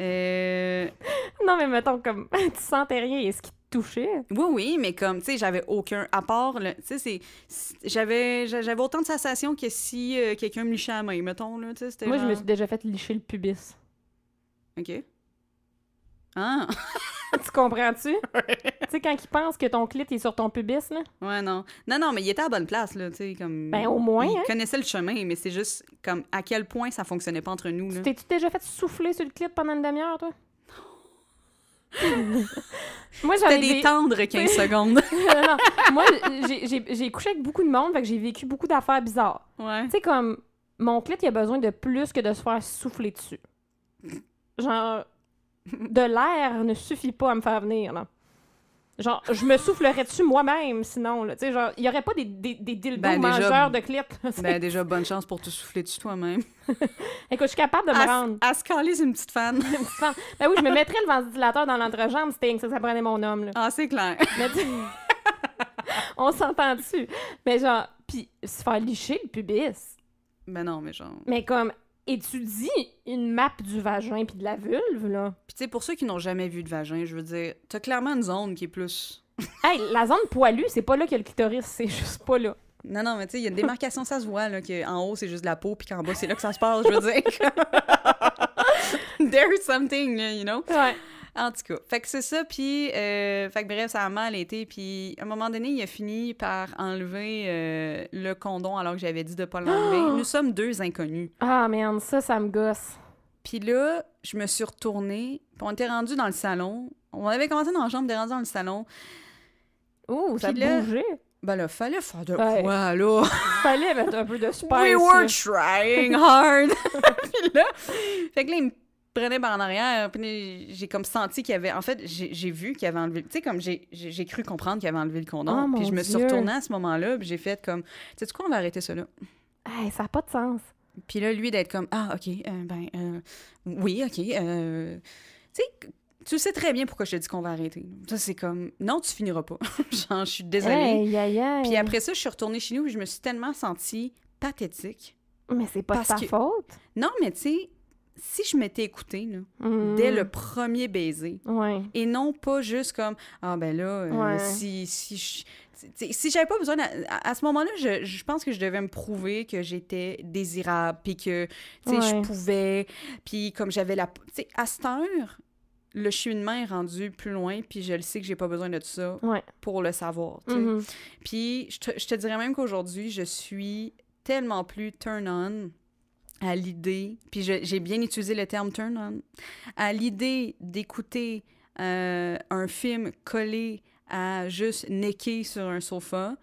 Euh, non, mais mettons, comme, [LAUGHS] tu sentais rien, est-ce t'a touché? Oui, oui, mais comme, tu sais, j'avais aucun. apport, tu sais, j'avais, j'avais autant de sensations que si euh, quelqu'un me lichait à la main, mettons, là, tu sais. Moi, je me suis déjà fait licher le pubis. OK. Ah! [LAUGHS] tu comprends-tu? [LAUGHS] Tu sais, quand ils pense que ton clit est sur ton pubis, là? Ouais, non. Non, non, mais il était à bonne place, là, tu sais, comme... Ben, au moins, Il hein. connaissait le chemin, mais c'est juste, comme, à quel point ça fonctionnait pas entre nous, là. T'es-tu déjà fait souffler sur le clit pendant une demi-heure, toi? [LAUGHS] Moi, des tendres 15 secondes. [LAUGHS] Moi, j'ai couché avec beaucoup de monde, fait j'ai vécu beaucoup d'affaires bizarres. Tu sais, comme mon clit, il a besoin de plus que de se faire souffler dessus. Genre, de l'air ne suffit pas à me faire venir, là. Genre, je me soufflerais dessus moi-même, sinon. Tu sais, genre, il n'y aurait pas des, des, des dildos ben, mangeurs de clips. ben, déjà, bonne chance pour te souffler dessus toi-même. [LAUGHS] Écoute, je suis capable de me rendre. À se une petite [LAUGHS] une petite fan. Ben oui, je me mettrais le ventilateur dans l'entrejambe, Sting, ça, ça prenait mon homme, Ah, c'est clair. [LAUGHS] on s'entend dessus. Mais genre, puis se faire licher le pubis. Mais ben non, mais genre. Mais comme, dis une map du vagin puis de la vulve, là. Puis tu sais, pour ceux qui n'ont jamais vu de vagin, je veux dire, t'as clairement une zone qui est plus... [LAUGHS] hey, la zone poilue, c'est pas là qu'il y a le clitoris, c'est juste pas là. Non, non, mais tu sais, il y a une démarcation, ça se voit, là, qu'en haut, c'est juste de la peau, puis qu'en bas, c'est là que ça se passe, je veux dire. [LAUGHS] There's something, you know? Ouais. En tout cas, fait que c'est ça, puis, euh, fait que bref, ça a mal été, puis à un moment donné, il a fini par enlever euh, le condom alors que j'avais dit de pas l'enlever. [GASPS] Nous sommes deux inconnus. Ah, merde, ça, ça me gosse. Puis là, je me suis retournée, puis on était rendu dans le salon. On avait commencé dans la chambre, on était rendus dans le salon. Oh, ça a bougeait. Ben là, fallait faire de quoi, là? [LAUGHS] fallait mettre un peu de spice. We were trying hard! [LAUGHS] puis là, fait que là, il me prenais par en arrière. Euh, j'ai comme senti qu'il y avait. En fait, j'ai vu qu'il y avait enlevé. Tu sais, comme j'ai cru comprendre qu'il y avait enlevé le condom. Oh, puis je me suis retournée à ce moment-là. Puis j'ai fait comme. Tu sais, quoi, on va arrêter ça là. ça n'a pas de sens. Puis là, lui, d'être comme Ah, OK, euh, ben, euh, oui, OK. Euh, tu sais, tu sais très bien pourquoi je te dis qu'on va arrêter. Ça, c'est comme, non, tu finiras pas. [LAUGHS] Genre, je suis désolée. Puis après ça, je suis retournée chez nous et je me suis tellement sentie pathétique. Mais c'est pas de ta faute. Non, mais tu sais, si je m'étais écoutée mm-hmm. dès le premier baiser, et non pas juste comme ah ben là, euh, si si si j'avais pas besoin à, ce moment-là je, pense que je devais me prouver que j'étais désirable puis que tu je pouvais puis comme j'avais la tu à cette heure le cheminement est rendu plus loin, puis je le sais que j'ai pas besoin de tout ça pour le savoir. Mm-hmm. Puis je te, je te, dirais même qu'aujourd'hui, je suis tellement plus turn on à l'idée, puis j'ai bien utilisé le terme turn on, à l'idée d'écouter euh, un film collé à juste necker sur un sofa,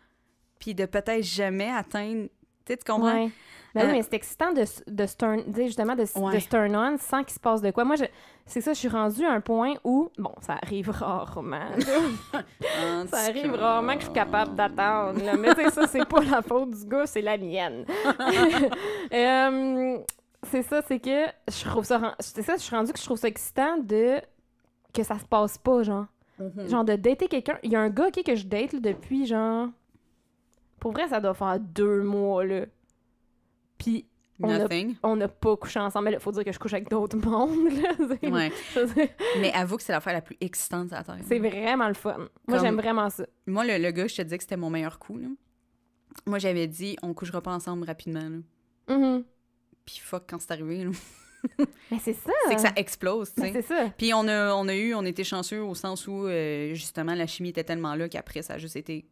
puis de peut-être jamais atteindre. Tu comprends? Ben ah. mais c'est excitant de, justement, de, se turn on sans qu'il se passe de quoi. Moi, c'est ça, je suis rendue à un point où, bon, ça arrive rarement. [LAUGHS] ça arrive rarement que je suis capable d'attendre. Mais tu ça, c'est pas la faute du gars, c'est la mienne. [LAUGHS] c'est ça, c'est que je trouve ça. ça, je suis rendue que je trouve ça excitant de. que ça se passe pas, genre. Mm-hmm. Genre de dater quelqu'un. Il y a un gars, qui que je date depuis, genre. Pour vrai, ça doit faire deux mois, là. Puis on n'a pas couché ensemble. il faut dire que je couche avec d'autres [LAUGHS] mondes. Ouais. [LAUGHS] mais avoue que c'est l'affaire la plus excitante de la Terre. C'est vraiment le fun. Moi, j'aime vraiment ça. Moi, le, gars, je te dis que c'était mon meilleur coup. Moi, j'avais dit, on couchera pas ensemble rapidement. Mm-hmm. Puis fuck, quand c'est arrivé. [LAUGHS] mais c'est ça. C'est que ça explose, C'est ça. Puis on a, on a eu, on était chanceux au sens où, euh, justement, la chimie était tellement là qu'après, ça a juste été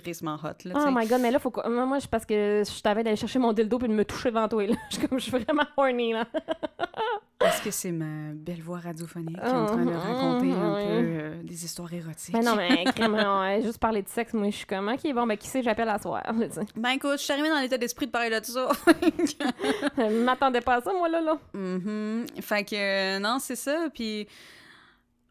crissement hot. Là, oh my god, mais là, faut quoi moi, je, parce que je t'avais d'aller chercher mon dildo puis de me toucher devant toi. Là. Je, suis comme, je suis vraiment horny. là. [LAUGHS] Est-ce que c'est ma belle voix radiophonique qui est en train de mm, mm, raconter un mm, peu euh, des histoires érotiques? non, mais non, [LAUGHS] juste parler de sexe, moi, je suis comme, ok, bon, ben, qui sait, j'appelle à soir. Ben écoute, je suis arrivée dans l'état d'esprit de parler de ça. [LAUGHS] Euh, je m'attendais pas à ça, moi, là, là. Mm-hmm. Fait que, euh, non, c'est ça. Puis.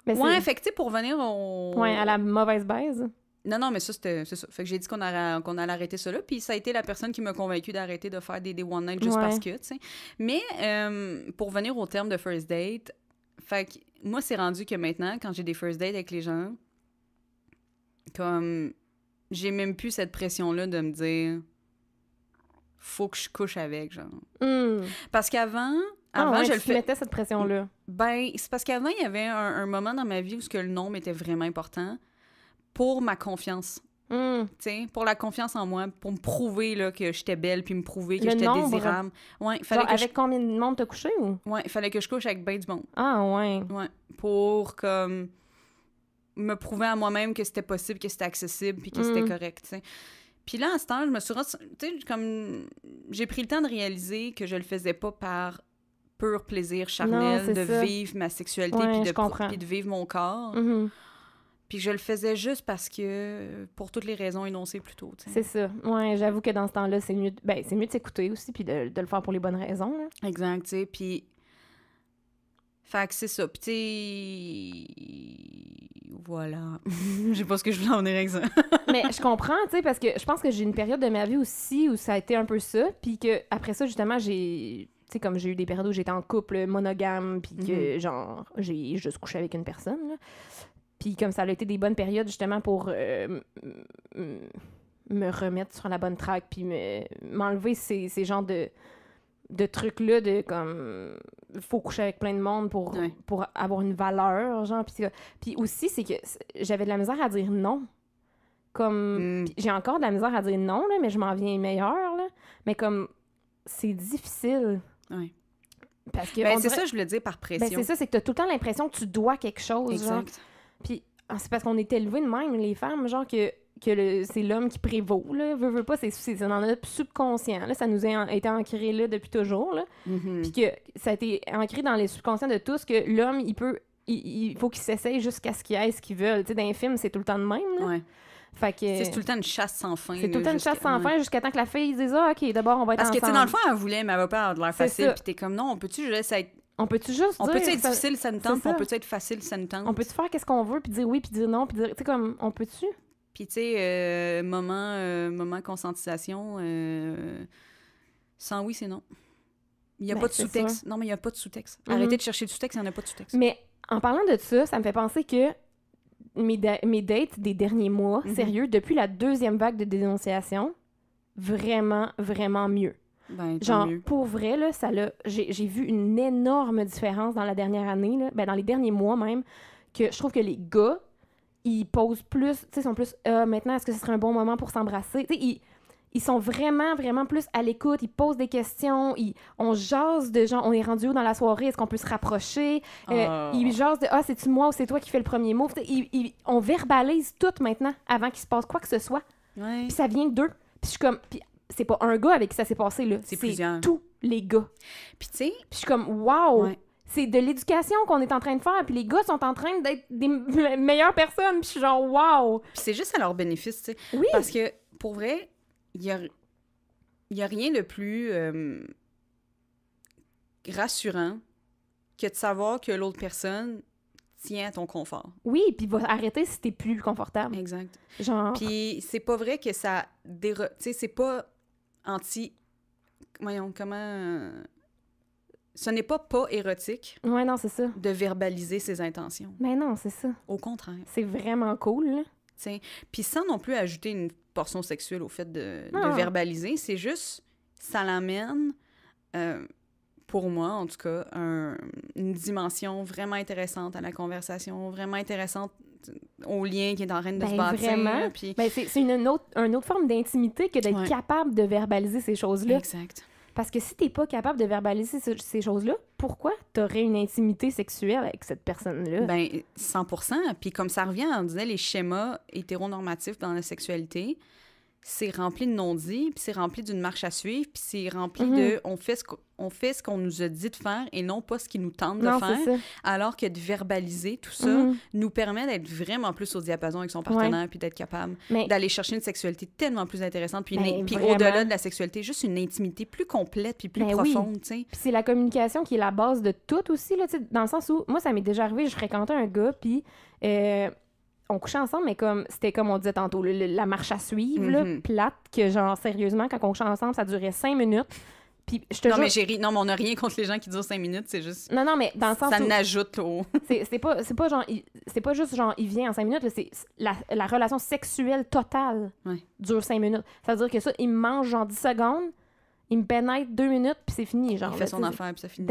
ouais, fait pour venir au. Ouais, à la mauvaise base. Non, non, mais ça, c'était ça. Fait que j'ai dit qu'on allait, arrêter ça là. Puis ça a été la personne qui m'a convaincu d'arrêter de faire des, des one night juste parce que, tu sais. Mais euh, pour venir au terme de first date, fait que moi, c'est rendu que maintenant, quand j'ai des first dates avec les gens, comme j'ai même plus cette pression-là de me dire faut que je couche avec, genre. Hmm. Parce qu'avant, ah, avant, je tu mettais cette pression-là. Ben, c'est parce qu'avant, il y avait un, moment dans ma vie où ce que le nom était vraiment important pour ma confiance. Hmm. Pour la confiance en moi, pour me prouver là, que j'étais belle, puis me prouver que j'étais désirable. Ouais, fallait que avec combien de monde t'as couché ou? Ouais, il fallait que je couche avec ben du monde. Ah ouais. Ouais. Pour comme me prouver à moi-même que c'était possible, que c'était accessible, puis que hmm. c'était correct. Puis là, à ce temps, je me suis tu comme j'ai pris le temps de réaliser que je le faisais pas par pur plaisir charnel de vivre ma sexualité puis de, vivre mon corps. Mm-hmm puis je le faisais juste parce que, pour toutes les raisons énoncées plus tôt. C'est ça. Ouais, j'avoue que dans ce temps-là, c'est mieux, de... Ben, mieux de s'écouter aussi, puis de, le faire pour les bonnes raisons. Exact, tu sais. Puis. Fait que c'est ça. Puis voilà. [LAUGHS] Je sais pas ce que je voulais en dire, avec [LAUGHS] Mais je comprends, tu sais, parce que je pense que j'ai une période de ma vie aussi où ça a été un peu ça. Puis que après ça, justement, j'ai. Tu sais, comme j'ai eu des périodes où j'étais en couple monogame, puis que, mm-hmm. genre, j'ai juste couché avec une personne. Là. Puis comme ça a été des bonnes périodes justement pour euh, me remettre sur la bonne track, puis m'enlever ces, ces genres de, de trucs-là, de comme faut coucher avec plein de monde pour, pour avoir une valeur, genre. Puis, aussi, c'est que j'avais de la misère à dire non. Comme, hmm. j'ai encore de la misère à dire non, mais je m'en viens meilleur, là. Mais comme, c'est difficile. Oui. Parce que. Ben, c'est ça, je voulais dire par ben, pression. c'est ça, c'est que tu as tout le temps l'impression que tu dois quelque chose. Puis ah, c'est parce qu'on est élevé de même, les femmes, genre que que c'est l'homme qui prévaut, là, veut, veut pas, c'est dans notre subconscient, là, ça nous a été ancré là depuis toujours, là, mm-hmm. puis que ça a été ancré dans les subconscients de tous que l'homme, il peut, il, faut qu'il s'essaye jusqu'à ce qu'il ait ce qu'il veut, tu sais, dans les films, c'est tout le temps de même, là. Ouais. Fait que... C'est tout le temps une chasse sans fin. C'est tout le temps une chasse sans fin jusqu'à temps que la fille dise ah, OK, d'abord, on va être Parce ensemble. que, tu dans le fond, elle voulait, mais elle va pas avoir de l'air facile. Puis t'es comme Non, on peut-tu juste être on peut-tu juste on peut-tu être difficile, ça ne tente, on peut-tu être facile, ça ne tente. On peut-tu faire qu'est-ce qu'on veut, puis dire oui, puis dire non, puis dire... Tu sais, comme, on peut-tu? Puis, tu sais, euh, moment, euh, moment conscientisation, euh, sans oui, c'est non. Il n'y a, ben, pas de sous-texte. Non, mais il n'y a pas de sous-texte. Arrêtez mhm. de chercher du sous-texte, il n'y en a pas de sous-texte. Mais en parlant de ça, ça me fait penser que mes, dates des derniers mois, mhm. sérieux, depuis la deuxième vague de dénonciation, vraiment, vraiment mieux. Ben, genre, pour vrai, là, ça J'ai, vu une énorme différence dans la dernière année, là, ben, dans les derniers mois même, que je trouve que les gars, ils posent plus, tu sais, sont plus euh, maintenant, est-ce que ce serait un bon moment pour s'embrasser? Tu sais, ils, ils, sont vraiment, vraiment plus à l'écoute, ils posent des questions, ils, on jase de gens, on est rendu où dans la soirée, est-ce qu'on peut se rapprocher? Euh, ah. Ils jasent de, ah, c'est-tu moi ou c'est toi qui fais le premier mot? Ils, ils, on verbalise tout maintenant avant qu'il se passe quoi que ce soit. Puis ça vient d'eux. Puis je suis comme, puis c'est pas un gars avec qui ça s'est passé, là. C'est tous les gars. Puis tu sais... Puis je suis comme, wow! C'est de l'éducation qu'on est en train de faire, puis les gars sont en train d'être des [LAUGHS] meilleures personnes, puis je suis genre, wow! Puis c'est juste à leur bénéfice, tu sais. Oui! Parce que, pour vrai, il y a, y a rien de plus euh, rassurant que de savoir que l'autre personne tient à ton confort. Oui, puis va arrêter si t'es plus confortable. Exact. Genre. Puis c'est pas vrai que ça Tu sais, c'est pas anti. Voyons, comment. Ce n'est pas pas érotique. Ouais, non, c'est ça. De verbaliser ses intentions. Mais non, c'est ça. Au contraire. C'est vraiment cool. Tiens. Puis sans non plus ajouter une portion sexuelle au fait de, verbaliser, c'est juste. Ça l'amène. Euh, pour moi, en tout cas, une dimension vraiment intéressante à la conversation, vraiment intéressante au lien qui est en train de se ben, bâtir. Vraiment. Ben, c'est une, autre, forme d'intimité que d'être capable de verbaliser ces choses-là. Exact. Parce que si t'es pas capable de verbaliser ces choses-là, pourquoi t'aurais une intimité sexuelle avec cette personne-là? Ben, 100 Puis comme ça revient, on disait les schémas hétéronormatifs dans la sexualité, c'est rempli de non-dits, puis c'est rempli d'une marche à suivre, puis c'est rempli mhm. de on fait ce qu'on fait ce qu'on nous a dit de faire et non pas ce qui nous tente de faire. Alors que de verbaliser tout ça mhm. nous permet d'être vraiment plus au diapason avec son partenaire puis d'être capable d'aller chercher une sexualité tellement plus intéressante puis, ben, puis au-delà de la sexualité, juste une intimité plus complète puis plus ben profonde, Puis c'est la communication qui est la base de tout aussi là, dans le sens où moi ça m'est déjà arrivé, je fréquentais un gars puis euh, on couchait ensemble, mais comme c'était comme on disait tantôt, la marche à suivre, mhm. plate, que genre sérieusement, quand on couchait ensemble, ça durait cinq minutes. Puis, je te non, mais j'ai on n'a rien contre les gens qui durent cinq minutes, c'est juste. Non, non, mais dans le sens. Ça n'ajoute au. [LAUGHS] c'est pas, pas, pas juste genre, il vient en cinq minutes, c'est la, relation sexuelle totale dure cinq minutes. Ça veut dire que ça, il me mange genre dix secondes, il me pénètre deux minutes, puis c'est fini. Genre, il fait son affaire, puis ça finit.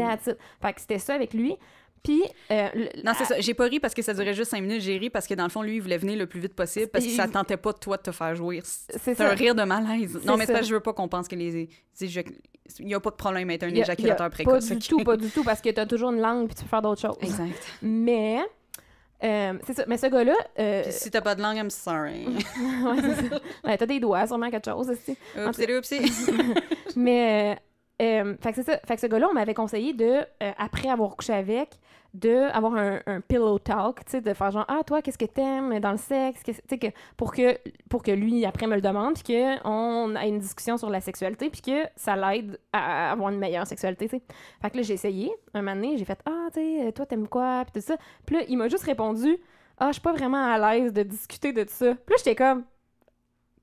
Fait que c'était ça avec lui. Puis. Euh, non, c'est ça. J'ai pas ri parce que ça durait juste cinq minutes. J'ai ri parce que dans le fond, lui, il voulait venir le plus vite possible parce que ça tentait pas de toi de te faire jouir. C'est un rire de malaise. Non, mais ça. je veux pas qu'on pense que les. Il n'y a pas de problème à être un éjaculateur précoce. Pas du tout, pas du tout, parce que tu as toujours une langue puis tu peux faire d'autres choses. Exact. Mais. Euh, c'est ça. Mais ce gars-là. Euh... si t'as pas de langue, I'm sorry. [LAUGHS] ouais, c'est ça. Ben, t'as des doigts, sûrement quelque chose. Oupsie, oupsie. [LAUGHS] Mais euh, euh, fait que c'est ça. Fait que ce gars-là, on m'avait conseillé de, euh, après avoir couché avec, d'avoir un, pillow talk, tu sais, de faire genre ah toi qu'est-ce que t'aimes dans le sexe, tu sais que pour que pour que lui après me le demande puis que on une discussion sur la sexualité puis que ça l'aide à avoir une meilleure sexualité, tu sais. Fait que là j'ai essayé un moment donné, j'ai fait ah tu sais toi t'aimes quoi puis tout ça. Puis là il m'a juste répondu ah je suis pas vraiment à l'aise de discuter de tout ça. Puis j'étais comme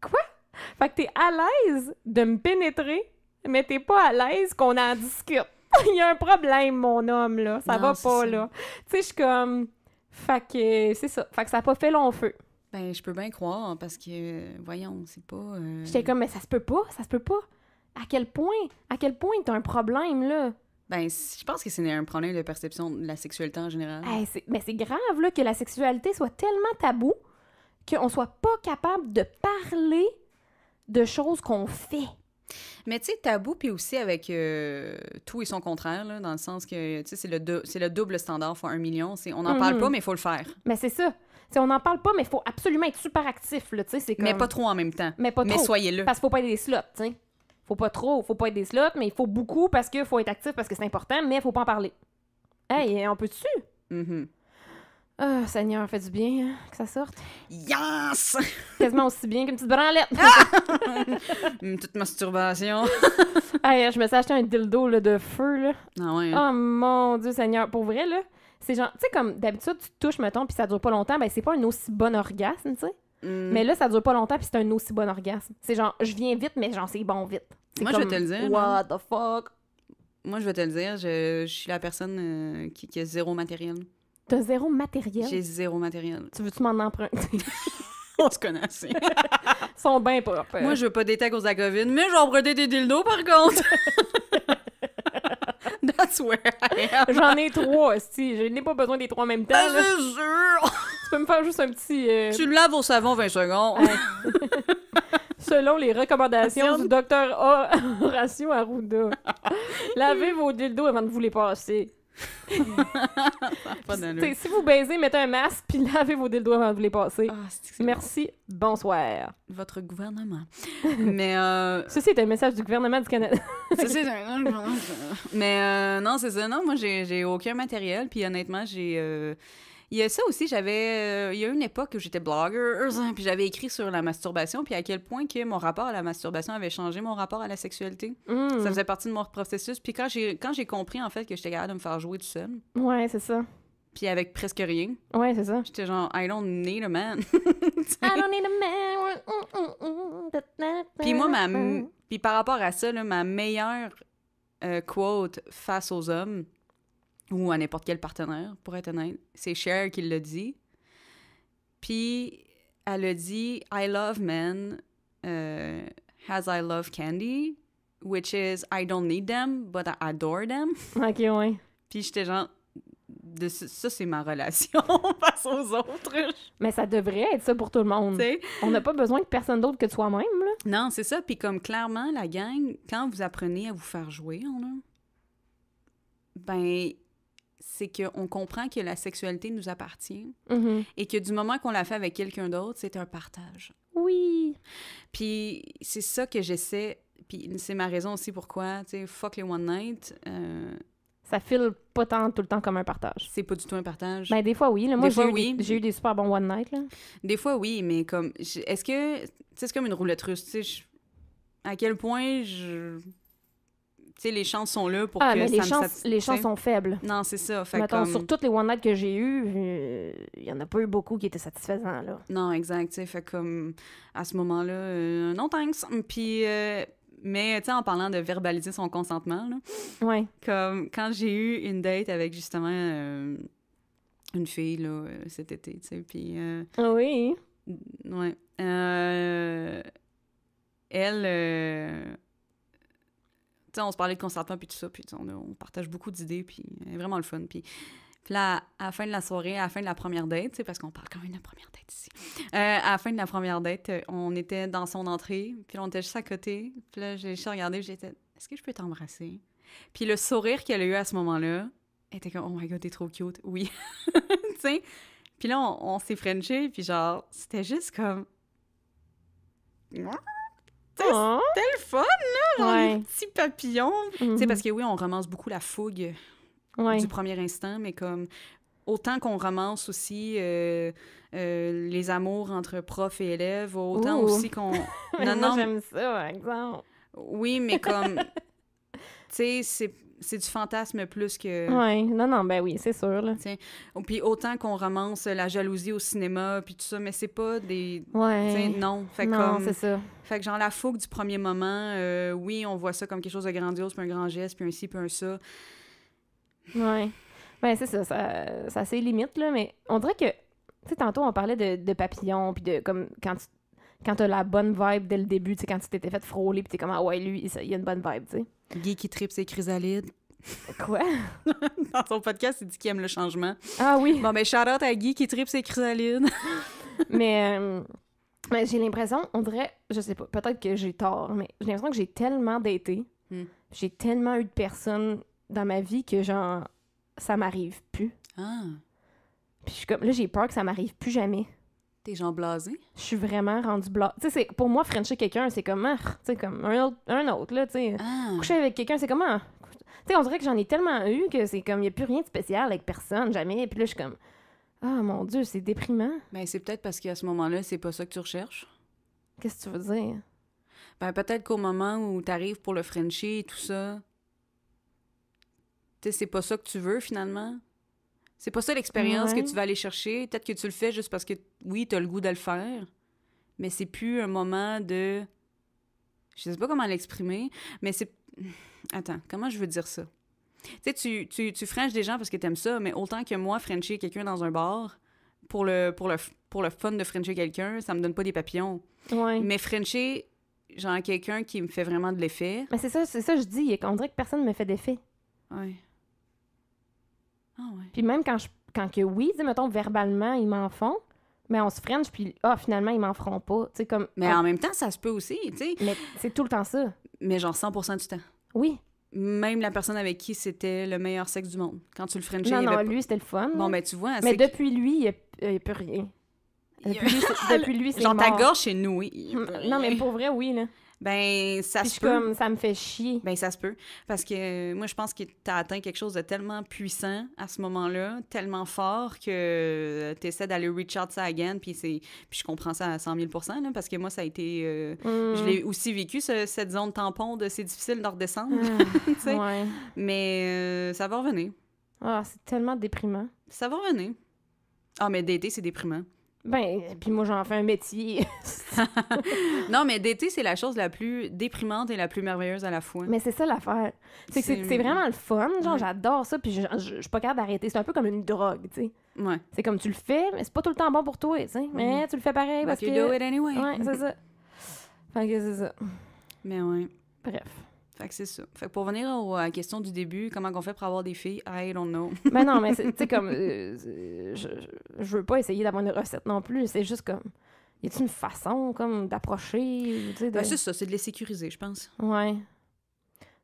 quoi? Fait que t'es à l'aise de me pénétrer mais t'es pas à l'aise qu'on en discute. [LAUGHS] Il y a un problème, mon homme, là. Ça va pas, là. Tu sais, je suis comme. Fait que c'est ça. Fait que ça a pas fait long feu. Ben, je peux bien croire, parce que, voyons, c'est pas. Euh, J'étais comme, mais ça se peut pas, ça se peut pas. À quel point, à quel point t'as un problème, là? Ben, je pense que c'est un problème de perception de la sexualité en général. mais c'est grave, là, que la sexualité soit tellement taboue qu'on soit pas capable de parler de choses qu'on fait. Mais tu sais, tabou, puis aussi avec euh, tout et son contraire, dans le sens que c'est le, le double standard faut un million. On n'en parle mhm. pas, mais il faut le faire. Mais c'est ça. on n'en parle pas, mais il faut absolument être super actif. Là, comme... Mais pas trop en même temps. Mais pas trop. Mais soyez-le. Parce qu'il faut pas être des slots. T'sais. Faut pas trop. faut pas être des slots, mais il faut beaucoup parce qu'il faut être actif parce que c'est important, mais il faut pas en parler. Hey, on peut-tu? Mm -hmm. Ah, Seigneur, fait du bien hein, que ça sorte. Yes! [LAUGHS] Quasiment aussi bien qu'une petite branlette. Ah! [LAUGHS] [LAUGHS] une petite masturbation. je me suis acheté un dildo de feu. Là. Ah ouais. Hein? Oh mon Dieu, Seigneur. Pour vrai, là, c'est genre, tu sais, comme d'habitude, tu touches, mettons, puis ça dure pas longtemps, ben c'est pas un aussi bon orgasme, tu sais. Hmm. Mais là, ça dure pas longtemps, puis c'est un aussi bon orgasme. C'est genre, je viens vite, mais genre, c'est bon vite. Moi, je vais te le dire. What the fuck? Moi, je vais te le dire, je, suis la personne euh, qui, qui a zéro matériel. T'as zéro matériel. J'ai zéro matériel. Tu veux-tu m'en emprunter? [LAUGHS] On se connaît assez. [LAUGHS] Ils sont bien propres. Moi, je veux pas des aux COVID, mais je vais emprunter des dildos, par contre. [LAUGHS] That's where I am. J'en ai trois, si. Je n'ai pas besoin des trois en même temps. Ah, c'est tu peux me faire juste un petit... Euh, tu le laves au savon 20 secondes. Selon les recommandations du docteur Horacio Arruda. Lavez vos dildos avant de vous les passer. [LAUGHS] si vous baisez, mettez un masque puis [LAUGHS] lavez vos doigt avant de vous les passer. Ah, Merci, bonsoir. Votre gouvernement. [LAUGHS] Mais euh... Ceci est un message du gouvernement du Canada. Ceci est un... Mais euh, non, c'est ça. Non, moi, j'ai aucun matériel. Puis honnêtement, j'ai... Euh il y a ça aussi, j'avais. Euh, il y a une époque où j'étais blogger hein, puis j'avais écrit sur la masturbation, puis à quel point que mon rapport à la masturbation avait changé mon rapport à la sexualité. Hmm. Ça faisait partie de mon processus. Puis quand j'ai, quand j'ai compris, en fait, que j'étais capable de me faire jouer tout seul. Ouais, c'est ça. Puis avec presque rien. Ouais, c'est ça. J'étais genre, I don't need a man. [LAUGHS] I don't need a man. Mm, mm, mm, puis moi, ma. Puis par rapport à ça, ma meilleure euh, quote face aux hommes, ou à n'importe quel partenaire, pour être honnête. C'est Cher qui le dit. Puis elle a dit I love men euh, as I love candy, which is I don't need them, but I adore them. [LAUGHS] Ok, ouais. Puis j'étais genre. De ça, c'est ma relation face [LAUGHS] aux autres. Mais ça devrait être ça pour tout le monde. On n'a pas besoin de personne d'autre que toi-même. Non, c'est ça. Puis comme clairement, la gang, quand vous apprenez à vous faire jouer, on ben, c'est qu'on comprend que la sexualité nous appartient mm-hmm. et que du moment qu'on la fait avec quelqu'un d'autre, c'est un partage. Oui. Puis c'est ça que j'essaie, puis c'est ma raison aussi pourquoi, tu sais, fuck les one night. Euh, ça file pas tant tout le temps comme un partage. C'est pas du tout un partage. Ben, des fois oui, moi j'ai eu, des super bons one night là. Des fois oui, mais comme est-ce que c'est comme une roulette russe, tu sais, à quel point je sais, les chances sont là pour ah, que ça les chances, Les chances sont faibles. Non, c'est ça. Fait sur toutes les one night que j'ai eues, il euh, n'y en a pas eu beaucoup qui étaient satisfaisants, là. Non, exact. sais, fait comme, à ce moment-là, euh, non thanks. Puis... Euh, mais, tu sais, en parlant de verbaliser son consentement, là, ouais. comme quand j'ai eu une date avec, justement, une fille, là, cet été, tu sais, puis... ah oui? Ouais. elle sais, on se parlait de consentement, puis tout ça, puis on, on, partage beaucoup d'idées, puis euh, vraiment le fun. Puis, là, à la fin de la soirée, à la fin de la première date, parce qu'on parle quand même de la première date ici, euh, à la fin de la première date, euh, on était dans son entrée, puis on était juste à côté, puis là, j'ai regardé, j'étais, est-ce que je peux t'embrasser? Puis le sourire qu'elle a eu à ce moment-là, était comme, oh my god, t'es trop cute, oui. [LAUGHS] tu sais? Puis là, on, s'est frenché, puis genre, c'était juste comme. Hein? C'était oh. le fun, là, les petits papillons. Mhm. parce que oui, on romance beaucoup la fougue du premier instant, mais comme autant qu'on romance aussi euh, euh, les amours entre prof et élève, autant aussi qu'on... [LAUGHS] non, non. j'aime ça, par exemple. Oui, mais comme... [LAUGHS] tu sais, c'est c'est du fantasme plus que. Oui, non, non, ben oui, c'est sûr. Là. Puis autant qu'on romance la jalousie au cinéma, puis tout ça, mais c'est pas des. Ouais. Non, fait c'est ça. Fait que genre la fougue du premier moment, euh, oui, on voit ça comme quelque chose de grandiose, puis un grand geste, puis un ci, puis un ça. Oui. Ben c'est ça, ça, ça c'est limite, là, mais on dirait que. Tu sais, tantôt, on parlait de, de papillons, puis de comme quand tu quand t'as la bonne vibe dès le début, tu sais, quand tu t'étais fait frôler, puis t'es comme, ah ouais, lui, il, y a une bonne vibe, tu sais. Guy qui tripe ses chrysalides. Quoi? [LAUGHS] Dans son podcast, il dit qu'il aime le changement. Ah oui. Bon, mais ben, shout out à Guy qui tripe ses chrysalides. [LAUGHS] Euh, mais, j'ai l'impression, on dirait, je sais pas, peut-être que j'ai tort, mais j'ai l'impression que j'ai tellement daté, hmm. j'ai tellement eu de personnes dans ma vie que genre, ça m'arrive plus. Ah. Puis je comme, là, j'ai peur que ça m'arrive plus jamais. T'es genre blasé? Je suis vraiment rendue blasée. Tu sais, pour moi, Frencher quelqu'un, c'est comme, ah, comme un autre, là, tu sais. Ah. Coucher avec quelqu'un, c'est comme, ah. Tu sais, on dirait que j'en ai tellement eu que c'est comme, il n'y a plus rien de spécial avec personne, jamais. Puis là, je suis comme, ah mon Dieu, c'est déprimant. Ben, c'est peut-être parce qu'à ce moment-là, c'est pas ça que tu recherches. Qu'est-ce que tu veux dire? Ben, peut-être qu'au moment où t'arrives pour le Frenchie et tout ça, tu sais, c'est pas ça que tu veux finalement. C'est pas ça l'expérience que tu vas aller chercher. Peut-être que tu le fais juste parce que, oui, tu as le goût de le faire, mais c'est plus un moment de. Je sais pas comment l'exprimer, mais c'est. Attends, comment je veux dire ça? tu sais, tu, tu des gens parce que t'aimes ça, mais autant que moi, frencher quelqu'un dans un bar, pour le, pour le, pour le fun de frencher quelqu'un, ça me donne pas des papillons. Ouais. Mais frencher, genre, quelqu'un qui me fait vraiment de l'effet. Mais c'est ça, c'est ça, je dis. On dirait que personne me fait d'effet. Ouais. Ah, puis même quand, je, quand que oui, mettons, verbalement, ils m'en font, mais on se freine, puis ah, finalement, ils m'en feront pas. comme, mais en même temps, ça se peut aussi, tu sais. Mais c'est tout le temps ça. Mais genre 100 du temps. Oui. Même la personne avec qui c'était le meilleur sexe du monde. Quand tu le frenchais, non, non, lui, c'était le fun. Bon, mais ben, tu vois... Mais depuis lui, il n'y a, rien. [LAUGHS] Depuis lui, c'est Genre, ta gorge est nous. [LAUGHS] Non, mais pour vrai, oui, là. Ben, ça se peut. comme, ça me fait chier. Ben, ça se peut. Parce que euh, moi, je pense que t'as as atteint quelque chose de tellement puissant à ce moment-là, tellement fort que euh, t'essaies d'aller reach out ça again. Puis, puis je comprends ça à 100 000 là, parce que moi, ça a été. Euh, je mm. l'ai aussi vécu, cette zone tampon de c'est difficile d'en redescendre. Ah, [LAUGHS] mais ça va revenir. Ah, c'est tellement déprimant. Ça va revenir. Ah, mais d'été, c'est déprimant. Ben, puis moi, j'en fais un métier. [LAUGHS] non, mais d'été, c'est la chose la plus déprimante et la plus merveilleuse à la fois. Mais c'est ça l'affaire. C'est c'est vraiment le fun. Genre, j'adore ça, puis je, suis pas capable d'arrêter. C'est un peu comme une drogue, tu sais. Ouais. C'est comme tu le fais, mais c'est pas tout le temps bon pour toi, tu sais. Mm-hmm. Mais tu le fais pareil parce you que. do it anyway. Ouais, c'est ça. Fait que c'est ça. Mais ouais. Bref. Fait que c'est ça. Fait que pour venir à la euh, question du début, comment qu'on fait pour avoir des filles? I don't know. [LAUGHS] mais non, mais c'est comme. [LAUGHS] Euh, je, veux pas essayer d'avoir une recette non plus. C'est juste comme. Y a-t-il une façon, comme, d'approcher? De... Ben, c'est ça, c'est de les sécuriser, je pense. Ouais.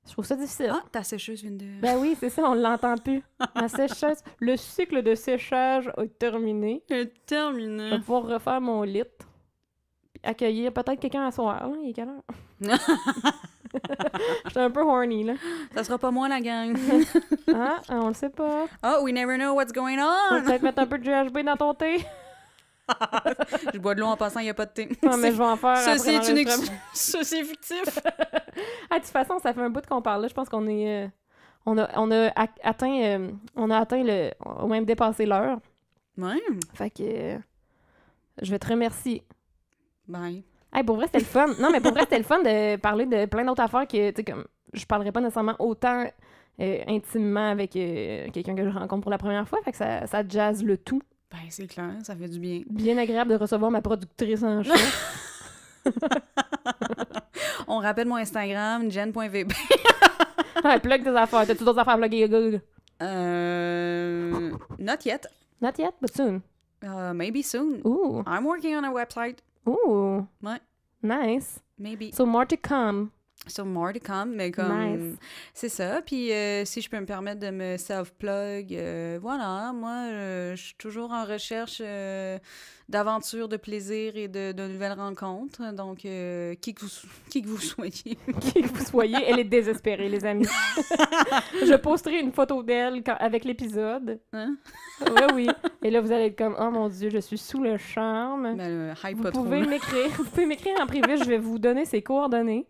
Je trouve ça difficile. Ah, ta sécheuse vient de. Ben oui, c'est ça, on l'entend plus. [LAUGHS] La sécheuse. Le cycle de séchage est terminé. Est terminé. pour pouvoir refaire mon lit. Accueillir peut-être quelqu'un à soir. Il est quelle heure? [LAUGHS] J'étais un peu horny, là. Ça sera pas moi, la gang. [LAUGHS] Ah, on le sait pas. Oh, we never know what's going on. Peut-être mettre un peu de GHB dans ton thé. [LAUGHS] je bois de l'eau en passant, il n'y a pas de thé. Non, mais je vais en faire. Ceci est une Ceci fictif. ah, de toute façon, ça fait un bout qu'on parle là. Je pense qu'on est. Euh, on, a, on, a atteint, euh, on a atteint le. au moins même dépassé l'heure. Ouais. Fait que. Euh, je vais te remercier. Bye pour vrai, c'était le fun. Non, mais pour vrai, le fun de parler de plein d'autres affaires que, tu sais, comme, je parlerais pas nécessairement autant euh, intimement avec euh, quelqu'un que je rencontre pour la première fois. ça, ça jazz le tout. Ben, c'est clair, ça fait du bien. Bien agréable de recevoir ma productrice en chef. [LAUGHS] On rappelle mon Instagram, jen.vb. [LAUGHS] plug tes affaires. T'as-tu d'autres affaires à plugger, euh, not yet. Not yet, but soon. maybe soon. Ooh. I'm working on a website. Oh, Nice. Maybe. So more to come. So more to come, mais comme. C'est ça. Puis euh, si je peux me permettre de me self-plug, euh, voilà, moi, euh, je suis toujours en recherche d'aventures, de plaisir et de, de nouvelles rencontres. Donc, euh, qui, que vous, [LAUGHS] qui que vous soyez. [LAUGHS] qui que vous soyez, elle est désespérée, les amis. [LAUGHS] je posterai une photo d'elle avec l'épisode. Hein? oui, oui. Et là, vous allez être comme, oh mon Dieu, je suis sous le charme. Ben, vous, pouvez m'écrire, vous pouvez m'écrire en privé, je vais vous donner ses coordonnées.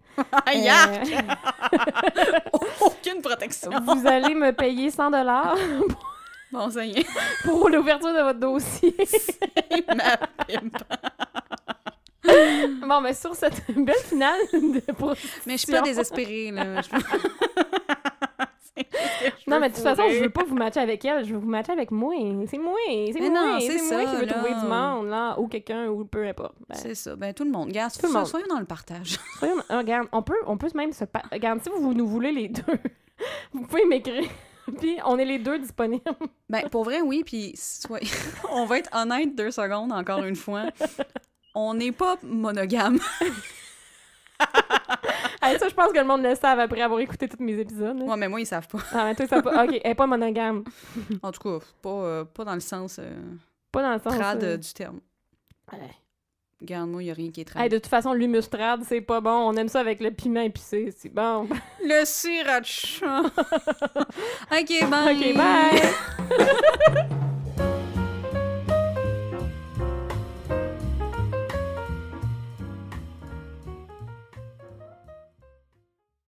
Aïe. Euh, Aucune protection. vous allez me payer 100 dollars [LAUGHS] Pour l'ouverture de votre dossier. [LAUGHS] ma [LAUGHS] bon, mais ben, sur cette belle finale de Mais je suis pas désespérée, là. non, mais de toute façon, je veux pas vous matcher avec elle, je veux vous matcher avec moi. C'est moi, c'est moi, c'est moi qui veux trouver du monde, là, ou quelqu'un, ou peu importe. Ben, c'est ça, ben tout le monde. Garde, soyons dans le partage. regarde, on peut, on peut même se... Regarde, si vous nous voulez les deux, vous pouvez m'écrire [LAUGHS] puis on est les deux disponibles. [LAUGHS] ben, pour vrai, oui. Puis [LAUGHS] on va être honnête deux secondes, encore une fois. On n'est pas monogame. ça, je pense que le monde le savent après avoir écouté tous mes épisodes. moi mais moi, ils savent pas. ah, toi, ils savent pas. OK, elle est pas monogame. en tout cas, pas, euh, dans le sens... Euh, pas dans le sens... Trad euh, du terme. allez Regarde, moi, il n'y a rien qui est très. de toute façon, l'humustrade, c'est pas bon. On aime ça avec le piment épicé. C'est bon. [LAUGHS] Le sriracha. [LAUGHS] OK, bye. OK, bye. [LAUGHS]